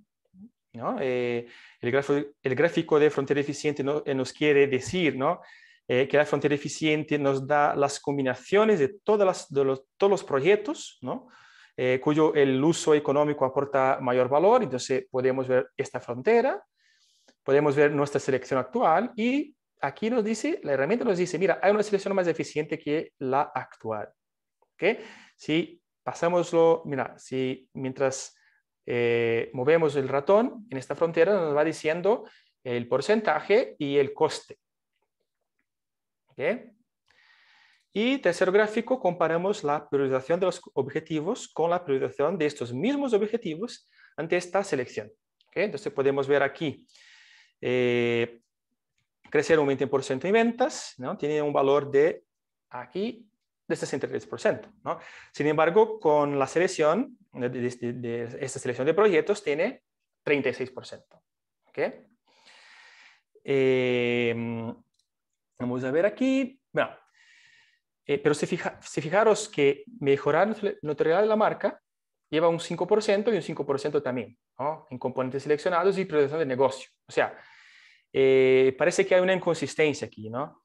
¿no? Eh, el, el, gráfico de frontera eficiente eh, nos quiere decir, ¿no? Eh, que la frontera eficiente nos da las combinaciones de, todas las, de los, todos los proyectos, ¿no? cuyo el uso económico aporta mayor valor, entonces podemos ver esta frontera, podemos ver nuestra selección actual y aquí nos dice, la herramienta nos dice, mira, hay una selección más eficiente que la actual. ¿ok? Si pasámoslo, mira, si mientras eh, movemos el ratón en esta frontera nos va diciendo el porcentaje y el coste. ¿ok? Y tercer gráfico, comparamos la priorización de los objetivos con la priorización de estos mismos objetivos ante esta selección. ¿ok? Entonces podemos ver aquí eh, crecer un 20% en ventas, ¿no? Tiene un valor de aquí de 63%. ¿no? Sin embargo, con la selección, de, esta selección de proyectos tiene 36%. ¿okay? Em, vamos a ver aquí. Bueno, eh, pero si, si, fijaros que mejorar la notoriedad de la marca lleva un 5% y un 5% también ¿no? en componentes seleccionados y procesos de negocio. O sea, eh, parece que hay una inconsistencia aquí, ¿no?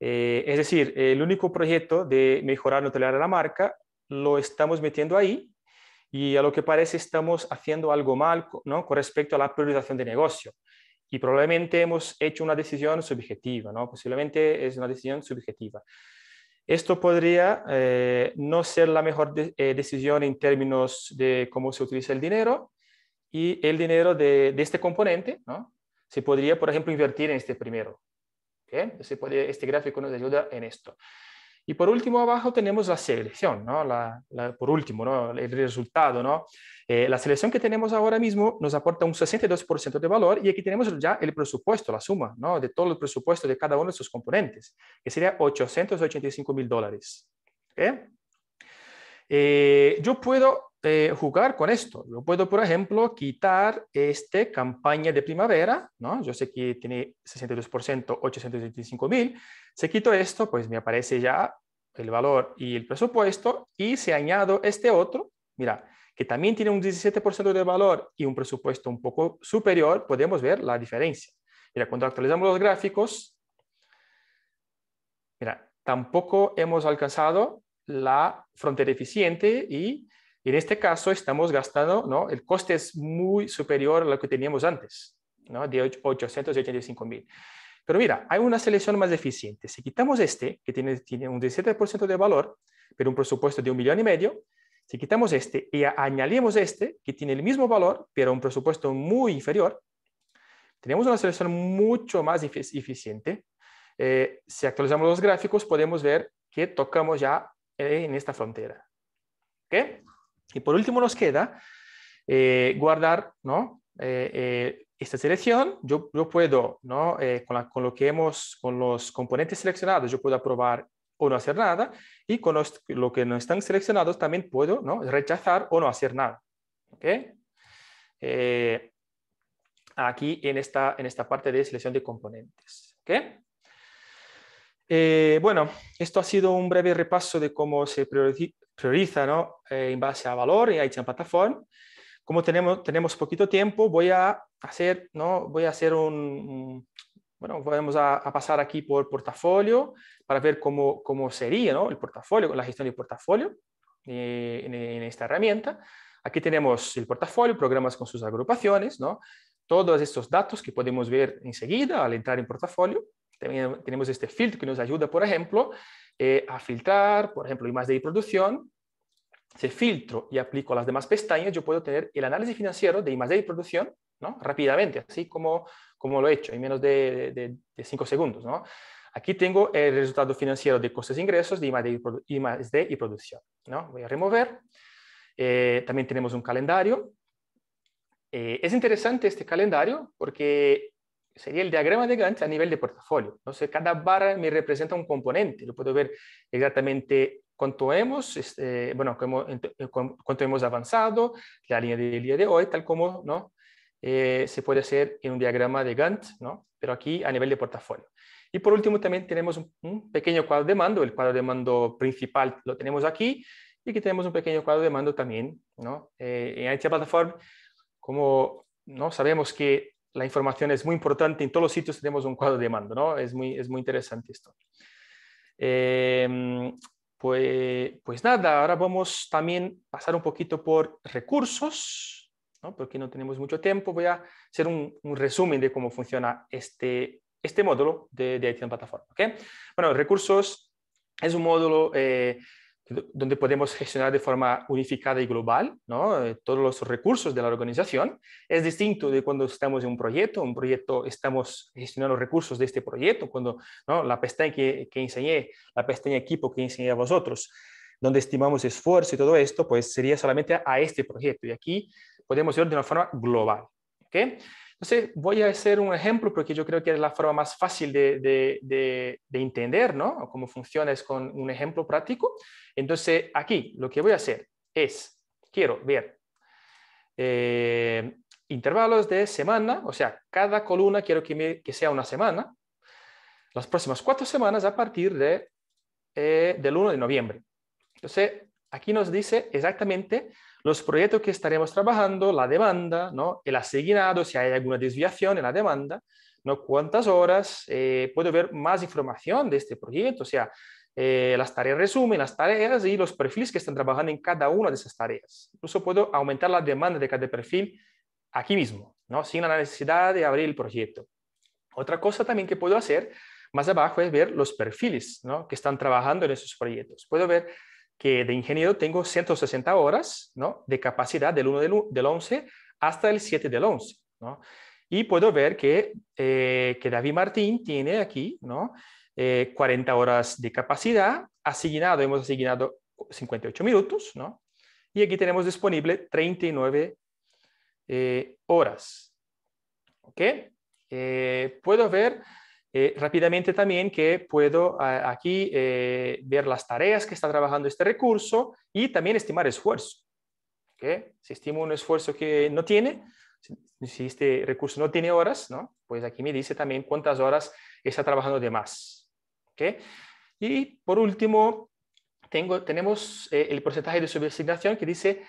Eh, es decir, el único proyecto de mejorar neutralidad de la marca lo estamos metiendo ahí y a lo que parece estamos haciendo algo mal ¿no? con respecto a la priorización de negocio. Y probablemente hemos hecho una decisión subjetiva, ¿no? Posiblemente es una decisión subjetiva. Esto podría eh, no ser la mejor decisión en términos de cómo se utiliza el dinero y el dinero de este componente, ¿no? Se podría, por ejemplo, invertir en este primero. Se puede, este gráfico nos ayuda en esto. Y por último, abajo tenemos la selección, ¿no? la, por último, ¿no? el resultado. ¿no? Eh, la selección que tenemos ahora mismo nos aporta un 62% de valor y aquí tenemos ya el presupuesto, la suma ¿no? de todo el presupuesto de cada uno de sus componentes, que sería 885 mil dólares. Eh, yo puedo eh, jugar con esto. Yo puedo, por ejemplo, quitar este campaña de primavera, ¿no? Yo sé que tiene 62%, 875 mil. Si quito esto, pues me aparece ya el valor y el presupuesto y si añado este otro, mira, que también tiene un 17% de valor y un presupuesto un poco superior, podemos ver la diferencia. Mira, cuando actualizamos los gráficos, mira, tampoco hemos alcanzado la frontera eficiente y en este caso estamos gastando, ¿no? El coste es muy superior a lo que teníamos antes, ¿no? De 885 mil. Pero mira, hay una selección más eficiente. Si quitamos este, que tiene, tiene un 17% de valor, pero un presupuesto de un millón y medio, si quitamos este y añadimos este, que tiene el mismo valor, pero un presupuesto muy inferior, tenemos una selección mucho más eficiente. Eh, si actualizamos los gráficos, podemos ver que tocamos ya eh, en esta frontera. ¿Ok? Y por último nos queda eh, guardar ¿no? Eh, eh, esta selección. Yo, yo puedo, ¿no? con, la, con, lo que hemos, con los componentes seleccionados, yo puedo aprobar o no hacer nada. Y con los, lo que no están seleccionados también puedo ¿no? rechazar o no hacer nada. ¿Okay? aquí en esta, en esta parte de selección de componentes. ¿Okay? bueno, esto ha sido un breve repaso de cómo se prioriza, prioriza ¿no? Eh, en base a valor y a tiene plataforma. Como tenemos, tenemos poquito tiempo, voy a hacer, ¿no? voy a hacer un, bueno, vamos a, pasar aquí por portafolio para ver cómo, cómo sería ¿no? el portafolio, la gestión del portafolio eh, en, en, esta herramienta. Aquí tenemos el portafolio, programas con sus agrupaciones, ¿no? todos estos datos que podemos ver enseguida al entrar en portafolio. También tenemos este filtro que nos ayuda, por ejemplo, eh, a filtrar, por ejemplo, más de producción, se filtro y aplico las demás pestañas, yo puedo tener el análisis financiero de I+D y producción ¿no? rápidamente, así como, como lo he hecho, en menos de 5 segundos. Aquí tengo el resultado financiero de costes e ingresos de de y producción. ¿no? Voy a remover. Eh, también tenemos un calendario. Eh, es interesante este calendario porque sería el diagrama de Gantt a nivel de portafolio. cada barra me representa un componente. Lo puedo ver exactamente cuánto hemos, este, bueno, eh, cuánto hemos avanzado, la línea del día de hoy, tal como ¿no? Eh, se puede hacer en un diagrama de Gantt, pero aquí a nivel de portafolio. Y por último, también tenemos un, pequeño cuadro de mando. El cuadro de mando principal lo tenemos aquí y aquí tenemos un pequeño cuadro de mando también. ¿no? Eh, en esta plataforma, como no sabemos que la información es muy importante. En todos los sitios tenemos un cuadro de mando, ¿no? Es muy, es muy interesante esto. pues, pues nada, ahora vamos también a pasar un poquito por recursos, ¿no? porque no tenemos mucho tiempo. Voy a hacer un, resumen de cómo funciona este, este módulo de, de plataforma. Bueno, recursos es un módulo eh, donde podemos gestionar de forma unificada y global eh, todos los recursos de la organización. Es distinto de cuando estamos en un proyecto, un proyecto estamos gestionando los recursos de este proyecto, cuando la pestaña que, que, enseñé, la pestaña equipo que enseñé a vosotros, donde estimamos esfuerzo y todo esto, pues sería solamente a, este proyecto. Y aquí podemos ir de una forma global. ¿okay? Entonces, voy a hacer un ejemplo porque yo creo que es la forma más fácil de, entender ¿no? cómo funciona es con un ejemplo práctico. Entonces, aquí lo que voy a hacer es, quiero ver eh, intervalos de semana, o sea, cada columna quiero que, que sea una semana, las próximas cuatro semanas a partir de, eh, del 1 de noviembre. Entonces, Aquí nos dice exactamente los proyectos que estaremos trabajando, la demanda, ¿no? el asignado, si hay alguna desviación en la demanda, ¿no? cuántas horas, eh, puedo ver más información de este proyecto, o sea, eh, las tareas resumen, las tareas y los perfiles que están trabajando en cada una de esas tareas. Incluso puedo aumentar la demanda de cada perfil aquí mismo, ¿no? sin la necesidad de abrir el proyecto. Otra cosa también que puedo hacer más abajo es ver los perfiles que están trabajando en esos proyectos. Puedo ver que de ingeniero tengo 160 horas de capacidad del 1 del, 11 hasta el 7 del 11. Y puedo ver que, eh, que David Martín tiene aquí 40 eh, horas de capacidad, asignado, hemos asignado 58 minutos, y aquí tenemos disponible 39 eh, horas. ¿Ok? puedo ver eh, rápidamente también que puedo aquí eh, ver las tareas que está trabajando este recurso y también estimar esfuerzo. Si estimo un esfuerzo que no tiene, si este recurso no tiene horas, ¿no? pues aquí me dice también cuántas horas está trabajando de más. ¿okay? Y por último, tengo, tenemos eh, el porcentaje de subsignación que dice,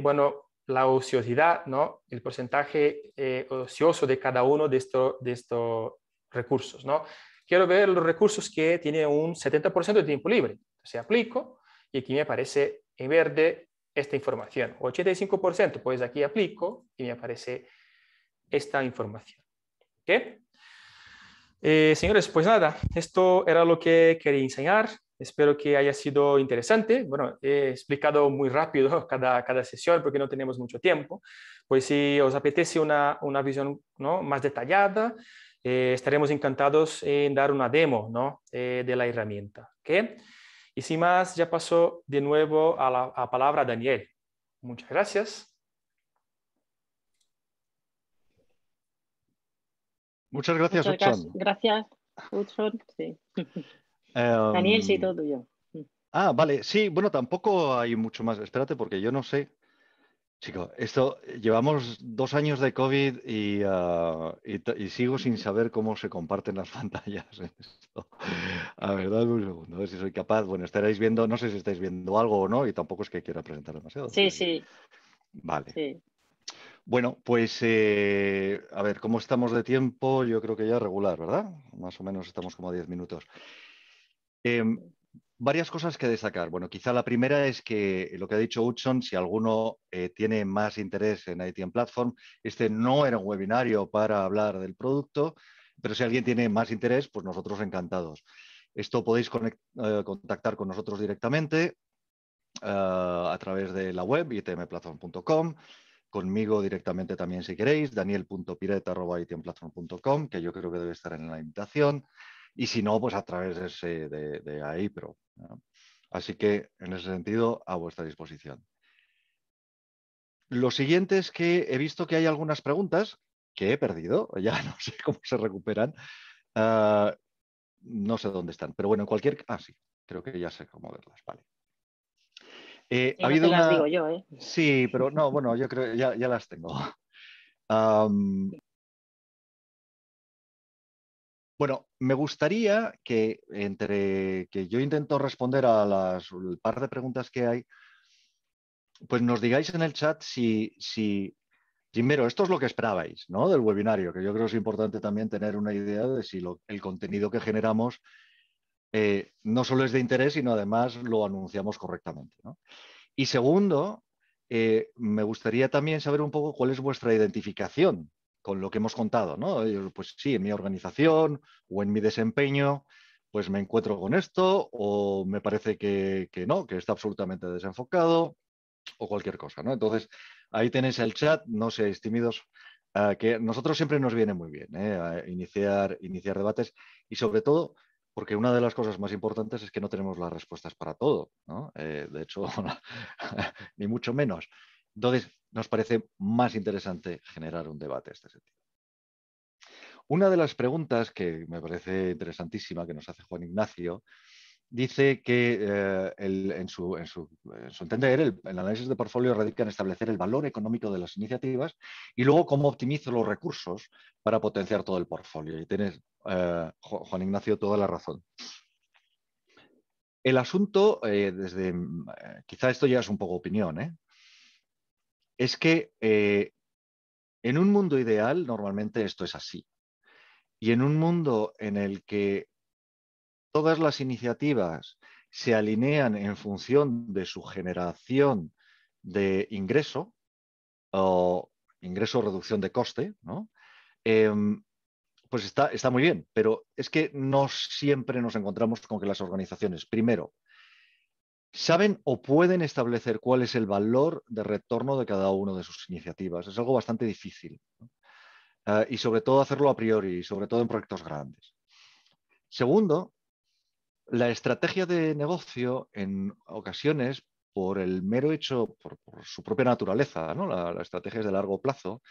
bueno, la ociosidad, ¿no? el porcentaje ocioso de cada uno de, estos de, esto, recursos, ¿no? Quiero ver los recursos que tienen un 70% de tiempo libre. se aplico y aquí me aparece en verde esta información. 85%, pues aquí aplico y me aparece esta información. ¿Ok? Eh, señores, pues nada, esto era lo que quería enseñar. Espero que haya sido interesante. Bueno, he explicado muy rápido cada, cada sesión porque no tenemos mucho tiempo. Pues si os apetece una, una visión ¿no? más detallada, eh, estaremos encantados en dar una demo eh, de la herramienta. Y sin más, ya paso de nuevo a la palabra a Daniel. Muchas gracias. Muchas gracias, Muchas Gracias, Utson. Em, Daniel, sí, todo tuyo. Ah, vale. Sí, bueno, tampoco hay mucho más. Espérate, porque yo no sé. Chico, esto eh, llevamos dos años de COVID y, ah, sigo sin saber cómo se comparten las pantallas. A ver, dame un segundo, a ver si soy capaz. Bueno, estaréis viendo, no sé si estáis viendo algo o no, y tampoco es que quiera presentar demasiado. Sí, sí. Vale. Bueno, pues eh, a ver, ¿cómo estamos de tiempo? Yo creo que ya regular, ¿verdad? Más o menos estamos como a 10 minutos. Em, Varias cosas que destacar. Bueno, quizá la primera es que lo que ha dicho Hudson, si alguno eh, tiene más interés en ITM Platform, este no era un webinario para hablar del producto, pero si alguien tiene más interés, pues nosotros encantados. Esto podéis eh, contactar con nosotros directamente ah, a través de la web itmplatform.com, conmigo directamente también si queréis, daniel.piret.itmplatform.com, que yo creo que debe estar en la invitación y si no, pues a través de, de, AIPRO. Así que, en ese sentido, a vuestra disposición. Lo siguiente es que he visto que hay algunas preguntas que he perdido, ya no sé cómo se recuperan, ah, no sé dónde están, pero bueno, en cualquier... Ah, sí, creo que ya sé cómo verlas, vale. Eh, ha habido las digo yo, ¿eh? Sí, pero no, bueno, yo creo que ya, las tengo. Bueno, me gustaría que entre que yo intento responder a las par de preguntas que hay, pues nos digáis en el chat si, si primero, esto es lo que esperabais ¿no? del webinario, que yo creo es importante también tener una idea de si el contenido que generamos eh, no solo es de interés, sino además lo anunciamos correctamente. Y segundo, eh, me gustaría también saber un poco cuál es vuestra identificación con lo que hemos contado, ¿no? Pues sí, en mi organización o en mi desempeño, pues me encuentro con esto o me parece que, no, que está absolutamente desenfocado o cualquier cosa, ¿no? Entonces, ahí tenéis el chat, no seáis tímidos, eh, que nosotros siempre nos viene muy bien ¿eh? a iniciar, debates y sobre todo porque una de las cosas más importantes es que no tenemos las respuestas para todo, ¿no? Eh, de hecho, ni mucho menos. Entonces, nos parece más interesante generar un debate en este sentido. Una de las preguntas que me parece interesantísima que nos hace Juan Ignacio dice que eh, en, su, entender el, análisis de portfolio radica en establecer el valor económico de las iniciativas y luego cómo optimizo los recursos para potenciar todo el portfolio. Y tienes, eh, Juan Ignacio, toda la razón. El asunto, eh, desde, quizá esto ya es un poco opinión, es que eh, en un mundo ideal normalmente esto es así. Y en un mundo en el que todas las iniciativas se alinean en función de su generación de ingreso o ingreso reducción de coste, em, pues está muy bien, pero es que no siempre nos encontramos con que las organizaciones, primero, saben o pueden establecer cuál es el valor de retorno de cada una de sus iniciativas. Es algo bastante difícil. Ah, y sobre todo hacerlo a priori, sobre todo en proyectos grandes. Segundo, la estrategia de negocio en ocasiones, por el mero hecho, por, su propia naturaleza, ¿no? la estrategia es de largo plazo,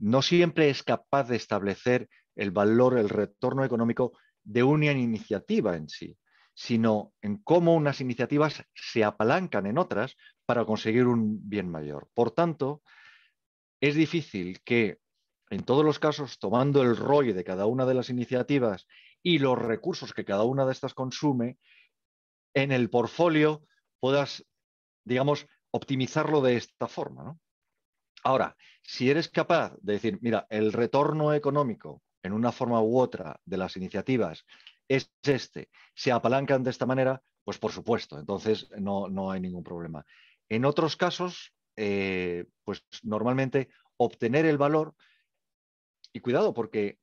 no siempre es capaz de establecer el valor, el retorno económico de una iniciativa en sí sino en cómo unas iniciativas se apalancan en otras para conseguir un bien mayor. Por tanto, es difícil que en todos los casos, tomando el rollo de cada una de las iniciativas y los recursos que cada una de estas consume, en el portfolio puedas, digamos, optimizarlo de esta forma. Ahora, si eres capaz de decir, mira, el retorno económico en una forma u otra de las iniciativas es este. Se apalancan de esta manera, pues por supuesto, entonces no, hay ningún problema. En otros casos, eh, pues normalmente obtener el valor, y cuidado porque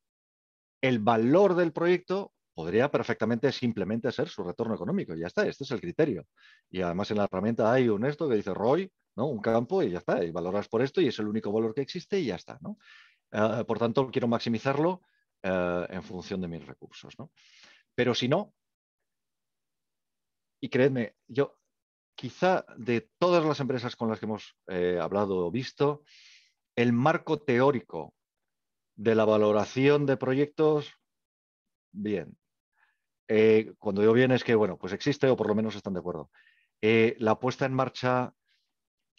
el valor del proyecto podría perfectamente simplemente ser su retorno económico, ya está, este es el criterio. Y además en la herramienta hay un esto que dice ROI, ¿no? un campo y ya está, y valoras por esto y es el único valor que existe y ya está. ¿no? Ah, por tanto, quiero maximizarlo eh, en función de mis recursos. ¿no? Pero si no, y creedme, yo quizá de todas las empresas con las que hemos eh, hablado o visto, el marco teórico de la valoración de proyectos, bien. Eh, cuando digo bien es que, bueno, pues existe o por lo menos están de acuerdo. Eh, la puesta en marcha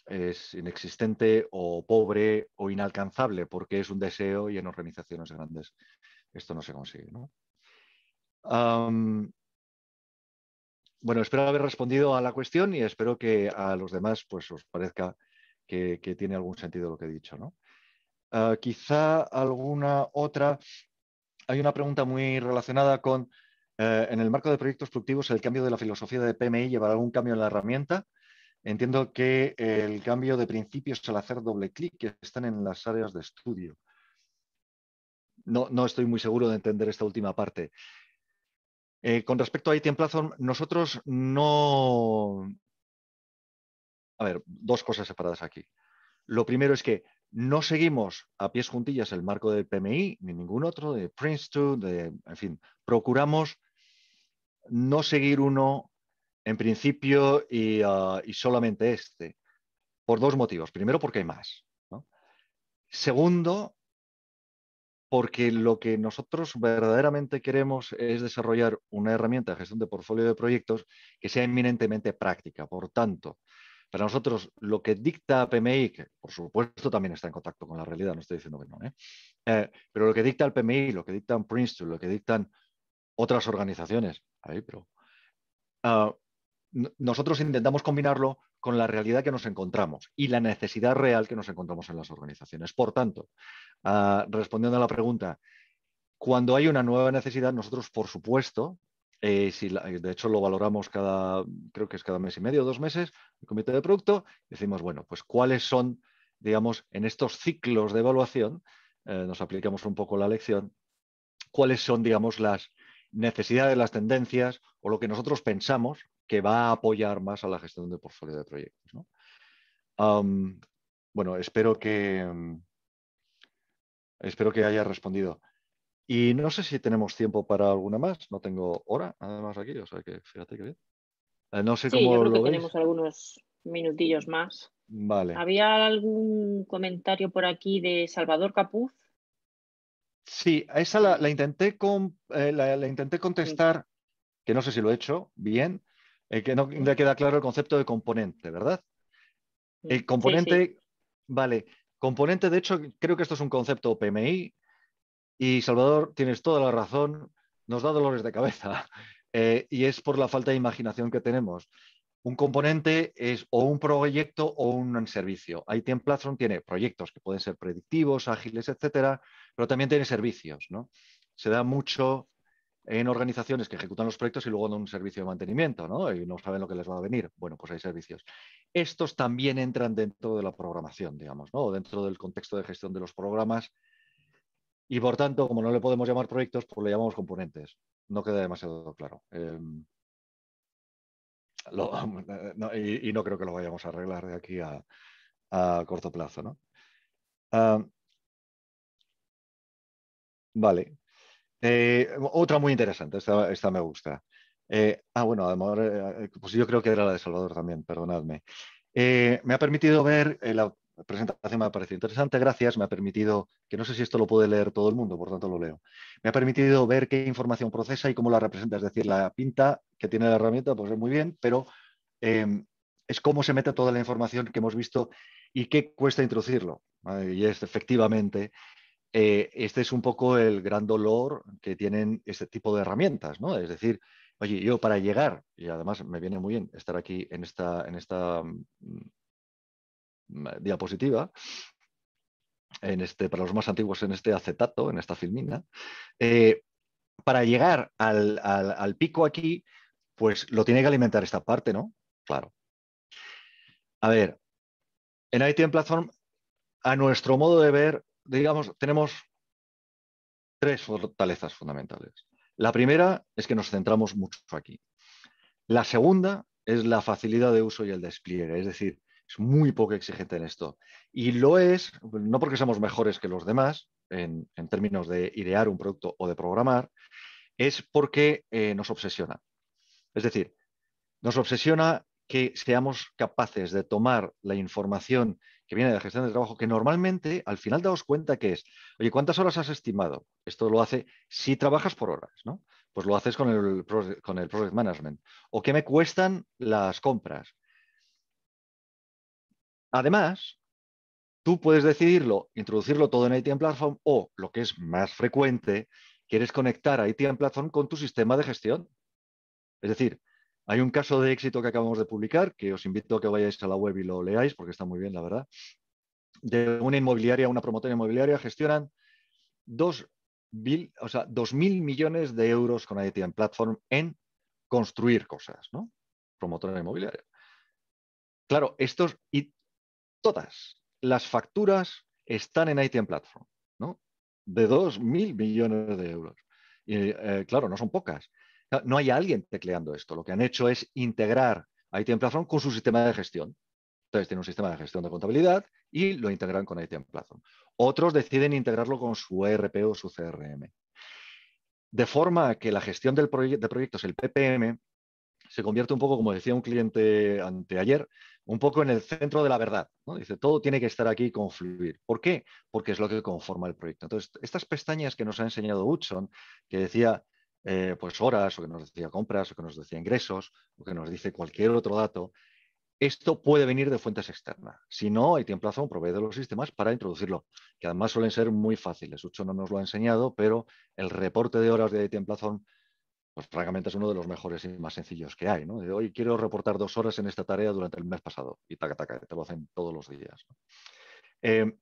es inexistente o pobre o inalcanzable porque es un deseo y en organizaciones grandes esto no se consigue. ¿no? bueno, espero haber respondido a la cuestión y espero que a los demás pues, os parezca que, tiene algún sentido lo que he dicho. ¿no? Ah, quizá alguna otra. Hay una pregunta muy relacionada con, eh, en el marco de proyectos productivos, el cambio de la filosofía de PMI llevará algún cambio en la herramienta. Entiendo que el cambio de principios al hacer doble clic que están en las áreas de estudio. no estoy muy seguro de entender esta última parte. Eh, con respecto a IT plazo, nosotros no... A ver, dos cosas separadas aquí. Lo primero es que no seguimos a pies juntillas el marco del PMI ni ningún otro, de Princeton, de, en fin, procuramos no seguir uno en principio y, ah, solamente este, por dos motivos. Primero, porque hay más. Segundo, porque lo que nosotros verdaderamente queremos es desarrollar una herramienta de gestión de portfolio de proyectos que sea eminentemente práctica. Por tanto, para nosotros lo que dicta PMI, que por supuesto también está en contacto con la realidad, no estoy diciendo que no, ¿eh? eh pero lo que dicta el PMI, lo que dictan Princeton, lo que dictan otras organizaciones, ahí, ¿eh? pero, ah, nosotros intentamos combinarlo con la realidad que nos encontramos y la necesidad real que nos encontramos en las organizaciones. Por tanto, ah, respondiendo a la pregunta, cuando hay una nueva necesidad, nosotros, por supuesto, eh, si eh, de hecho lo valoramos cada, creo que es cada mes y medio, dos meses, el comité de producto, decimos, bueno, pues cuáles son, digamos, en estos ciclos de evaluación, eh, nos aplicamos un poco la lección, cuáles son, digamos, las necesidades, las tendencias o lo que nosotros pensamos que va a apoyar más a la gestión de portfolio de proyectos. bueno, espero que, mm, espero que haya respondido. Y no sé si tenemos tiempo para alguna más. No tengo hora, además, aquí. O sea que fíjate que bien. Eh, no sé cómo yo creo que tenemos algunos minutillos más. Vale. ¿Había algún comentario por aquí de Salvador Capuz? Sí, esa la, intenté con, eh, la, intenté contestar, que no sé si lo he hecho bien, eh, que no le queda claro el concepto de componente, ¿verdad? El eh, componente, vale, componente, de hecho, creo que esto es un concepto PMI y Salvador, tienes toda la razón, nos da dolores de cabeza eh, y es por la falta de imaginación que tenemos. Un componente es o un proyecto o un servicio. en Platform tiene proyectos que pueden ser predictivos, ágiles, etcétera, pero también tiene servicios, ¿no? Se da mucho en organizaciones que ejecutan los proyectos y luego en un servicio de mantenimiento, ¿no? Y no saben lo que les va a venir. Bueno, pues hay servicios. Estos también entran dentro de la programación, digamos, ¿no? Dentro del contexto de gestión de los programas. Y por tanto, como no le podemos llamar proyectos, pues le llamamos componentes. No queda demasiado claro. Em, y, no creo que lo vayamos a arreglar de aquí a, corto plazo, ¿no? Ah, vale, eh, otra muy interesante, esta, me gusta. Eh, ah, bueno, además, eh, pues yo creo que era la de Salvador también, perdonadme. me ha permitido ver, la presentación me ha parecido interesante, gracias, me ha permitido, que no sé si esto lo puede leer todo el mundo, por tanto lo leo, me ha permitido ver qué información procesa y cómo la representa, es decir, la pinta que tiene la herramienta, pues es muy bien, pero em, es cómo se mete toda la información que hemos visto y qué cuesta introducirlo. Y es efectivamente eh, este es un poco el gran dolor que tienen este tipo de herramientas, ¿no? Es decir, oye, yo para llegar, y además me viene muy bien estar aquí en esta, en esta mm, diapositiva, en este, para los más antiguos, en este acetato, en esta filmina, eh, para llegar al, al, al pico aquí, pues lo tiene que alimentar esta parte, ¿no? Claro. A ver, en ITM Platform, a nuestro modo de ver, digamos, tenemos tres fortalezas fundamentales. La primera es que nos centramos mucho aquí. La segunda es la facilidad de uso y el despliegue, es decir, es muy poco exigente en esto. Y lo es, no porque seamos mejores que los demás en, términos de idear un producto o de programar, es porque eh, nos obsesiona. Es decir, nos obsesiona que seamos capaces de tomar la información que viene de la gestión de trabajo, que normalmente al final daos cuenta que es, oye, ¿cuántas horas has estimado? Esto lo hace si trabajas por horas, ¿no? Pues lo haces con el, con el project management. ¿O qué me cuestan las compras? Además, tú puedes decidirlo, introducirlo todo en ITM Platform o, lo que es más frecuente, quieres conectar a ITM Platform con tu sistema de gestión. Es decir, hay un caso de éxito que acabamos de publicar, que os invito a que vayáis a la web y lo leáis, porque está muy bien, la verdad. De una inmobiliaria, una promotora inmobiliaria, gestionan 2.000 millones de euros con ITM Platform en construir cosas, ¿no? Promotora inmobiliaria. Claro, estos y todas las facturas están en ITM Platform, ¿no? De 2.000 millones de euros. Y eh, claro, no son pocas. No hay alguien tecleando esto. Lo que han hecho es integrar ITM Platform con su sistema de gestión. Entonces tiene un sistema de gestión de contabilidad y lo integran con ITM Platform. Otros deciden integrarlo con su ERP o su CRM. De forma que la gestión de proyectos, el PPM, se convierte un poco, como decía un cliente anteayer, un poco en el centro de la verdad. Dice, todo tiene que estar aquí y confluir. ¿Por qué? Porque es lo que conforma el proyecto. Entonces, estas pestañas que nos ha enseñado Hudson, que decía eh, pues horas, o que nos decía compras, o que nos decía ingresos, o que nos dice cualquier otro dato, esto puede venir de fuentes externas. Si no, hay tiempo de los sistemas para introducirlo, que además suelen ser muy fáciles. Ucho no nos lo ha enseñado, pero el reporte de horas de tiempo pues francamente es uno de los mejores y más sencillos que hay. hoy quiero reportar dos horas en esta tarea durante el mes pasado y taca, taca, te lo hacen todos los días. Eh,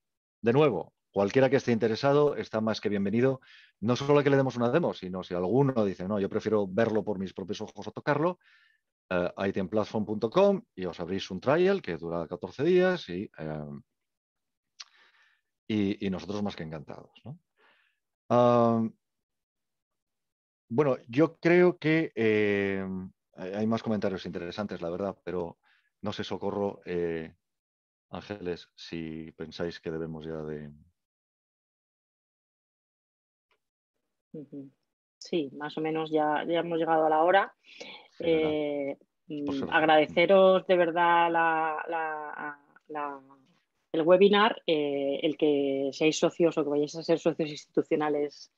de nuevo, Cualquiera que esté interesado está más que bienvenido, no solo a que le demos una demo, sino si alguno dice, no, yo prefiero verlo por mis propios ojos o tocarlo, eh, itemplatform.com y os abrís un trial que dura 14 días eh, y, nosotros más que encantados. bueno, yo creo que eh, hay más comentarios interesantes, la verdad, pero no se socorro, Ángeles, si pensáis que debemos ya de, Sí, más o menos ya, ya hemos llegado a la hora. Eh, mm, agradeceros de verdad el webinar, eh, el que seáis socios o que vayáis a ser socios institucionales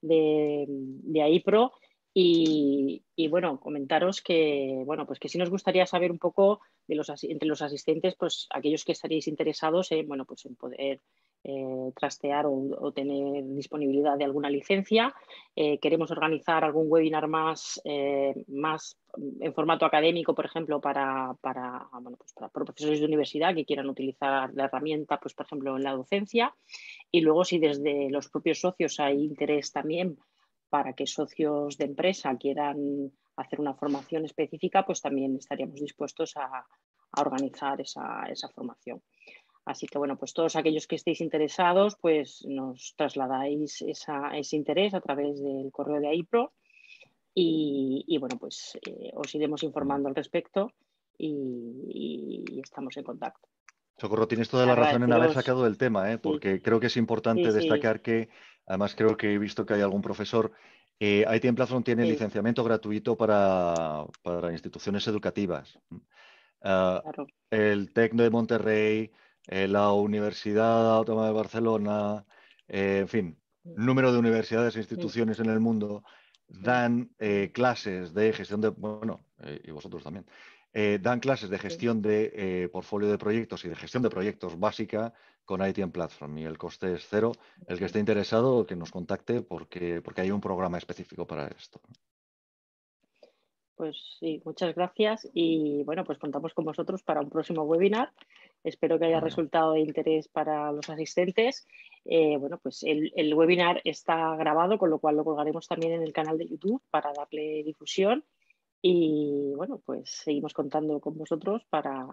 de, de AIPRO. Y, bueno, comentaros que bueno, pues que sí nos gustaría saber un poco de los entre los asistentes, pues aquellos que estaréis interesados bueno, pues en poder eh, trastear o, tener disponibilidad de alguna licencia. Eh, queremos organizar algún webinar más, eh, más en formato académico, por ejemplo, para, pues para, profesores de universidad que quieran utilizar la herramienta, pues, por ejemplo, en la docencia. Y luego, si desde los propios socios hay interés también para que socios de empresa quieran hacer una formación específica, pues también estaríamos dispuestos a, organizar esa formación. Así que bueno, pues todos aquellos que estéis interesados, pues nos trasladáis ese interés a través del correo de AIPRO y, bueno, pues eh, os iremos informando al respecto y, estamos en contacto. Socorro, tienes toda la razón en haber sacado el tema, ¿eh? porque creo que es importante destacar que, además creo que he visto que hay algún profesor, eh, IT Platform tiene licenciamiento gratuito para, para instituciones educativas. Ah, el TECNO de Monterrey, eh, la Universidad Autónoma de Barcelona, eh, en fin, número de universidades e instituciones en el mundo dan eh, clases de gestión de, bueno, y vosotros también, dan clases de gestión de portfolio de proyectos y de gestión de proyectos básica con ITM Platform y el coste es cero. El que esté interesado, que nos contacte porque, porque hay un programa específico para esto. Pues sí, muchas gracias y bueno, pues contamos con vosotros para un próximo webinar. Espero que haya resultado de interés para los asistentes. Eh, bueno, pues el, webinar está grabado, con lo cual lo colgaremos también en el canal de YouTube para darle difusión. Y bueno, pues seguimos contando con vosotros para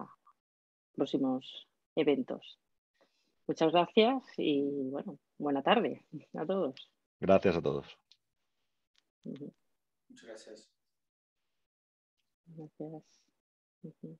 próximos eventos. Muchas gracias y bueno, buena tarde a todos. Gracias a todos. Muchas gracias. Yes. Mm-hmm.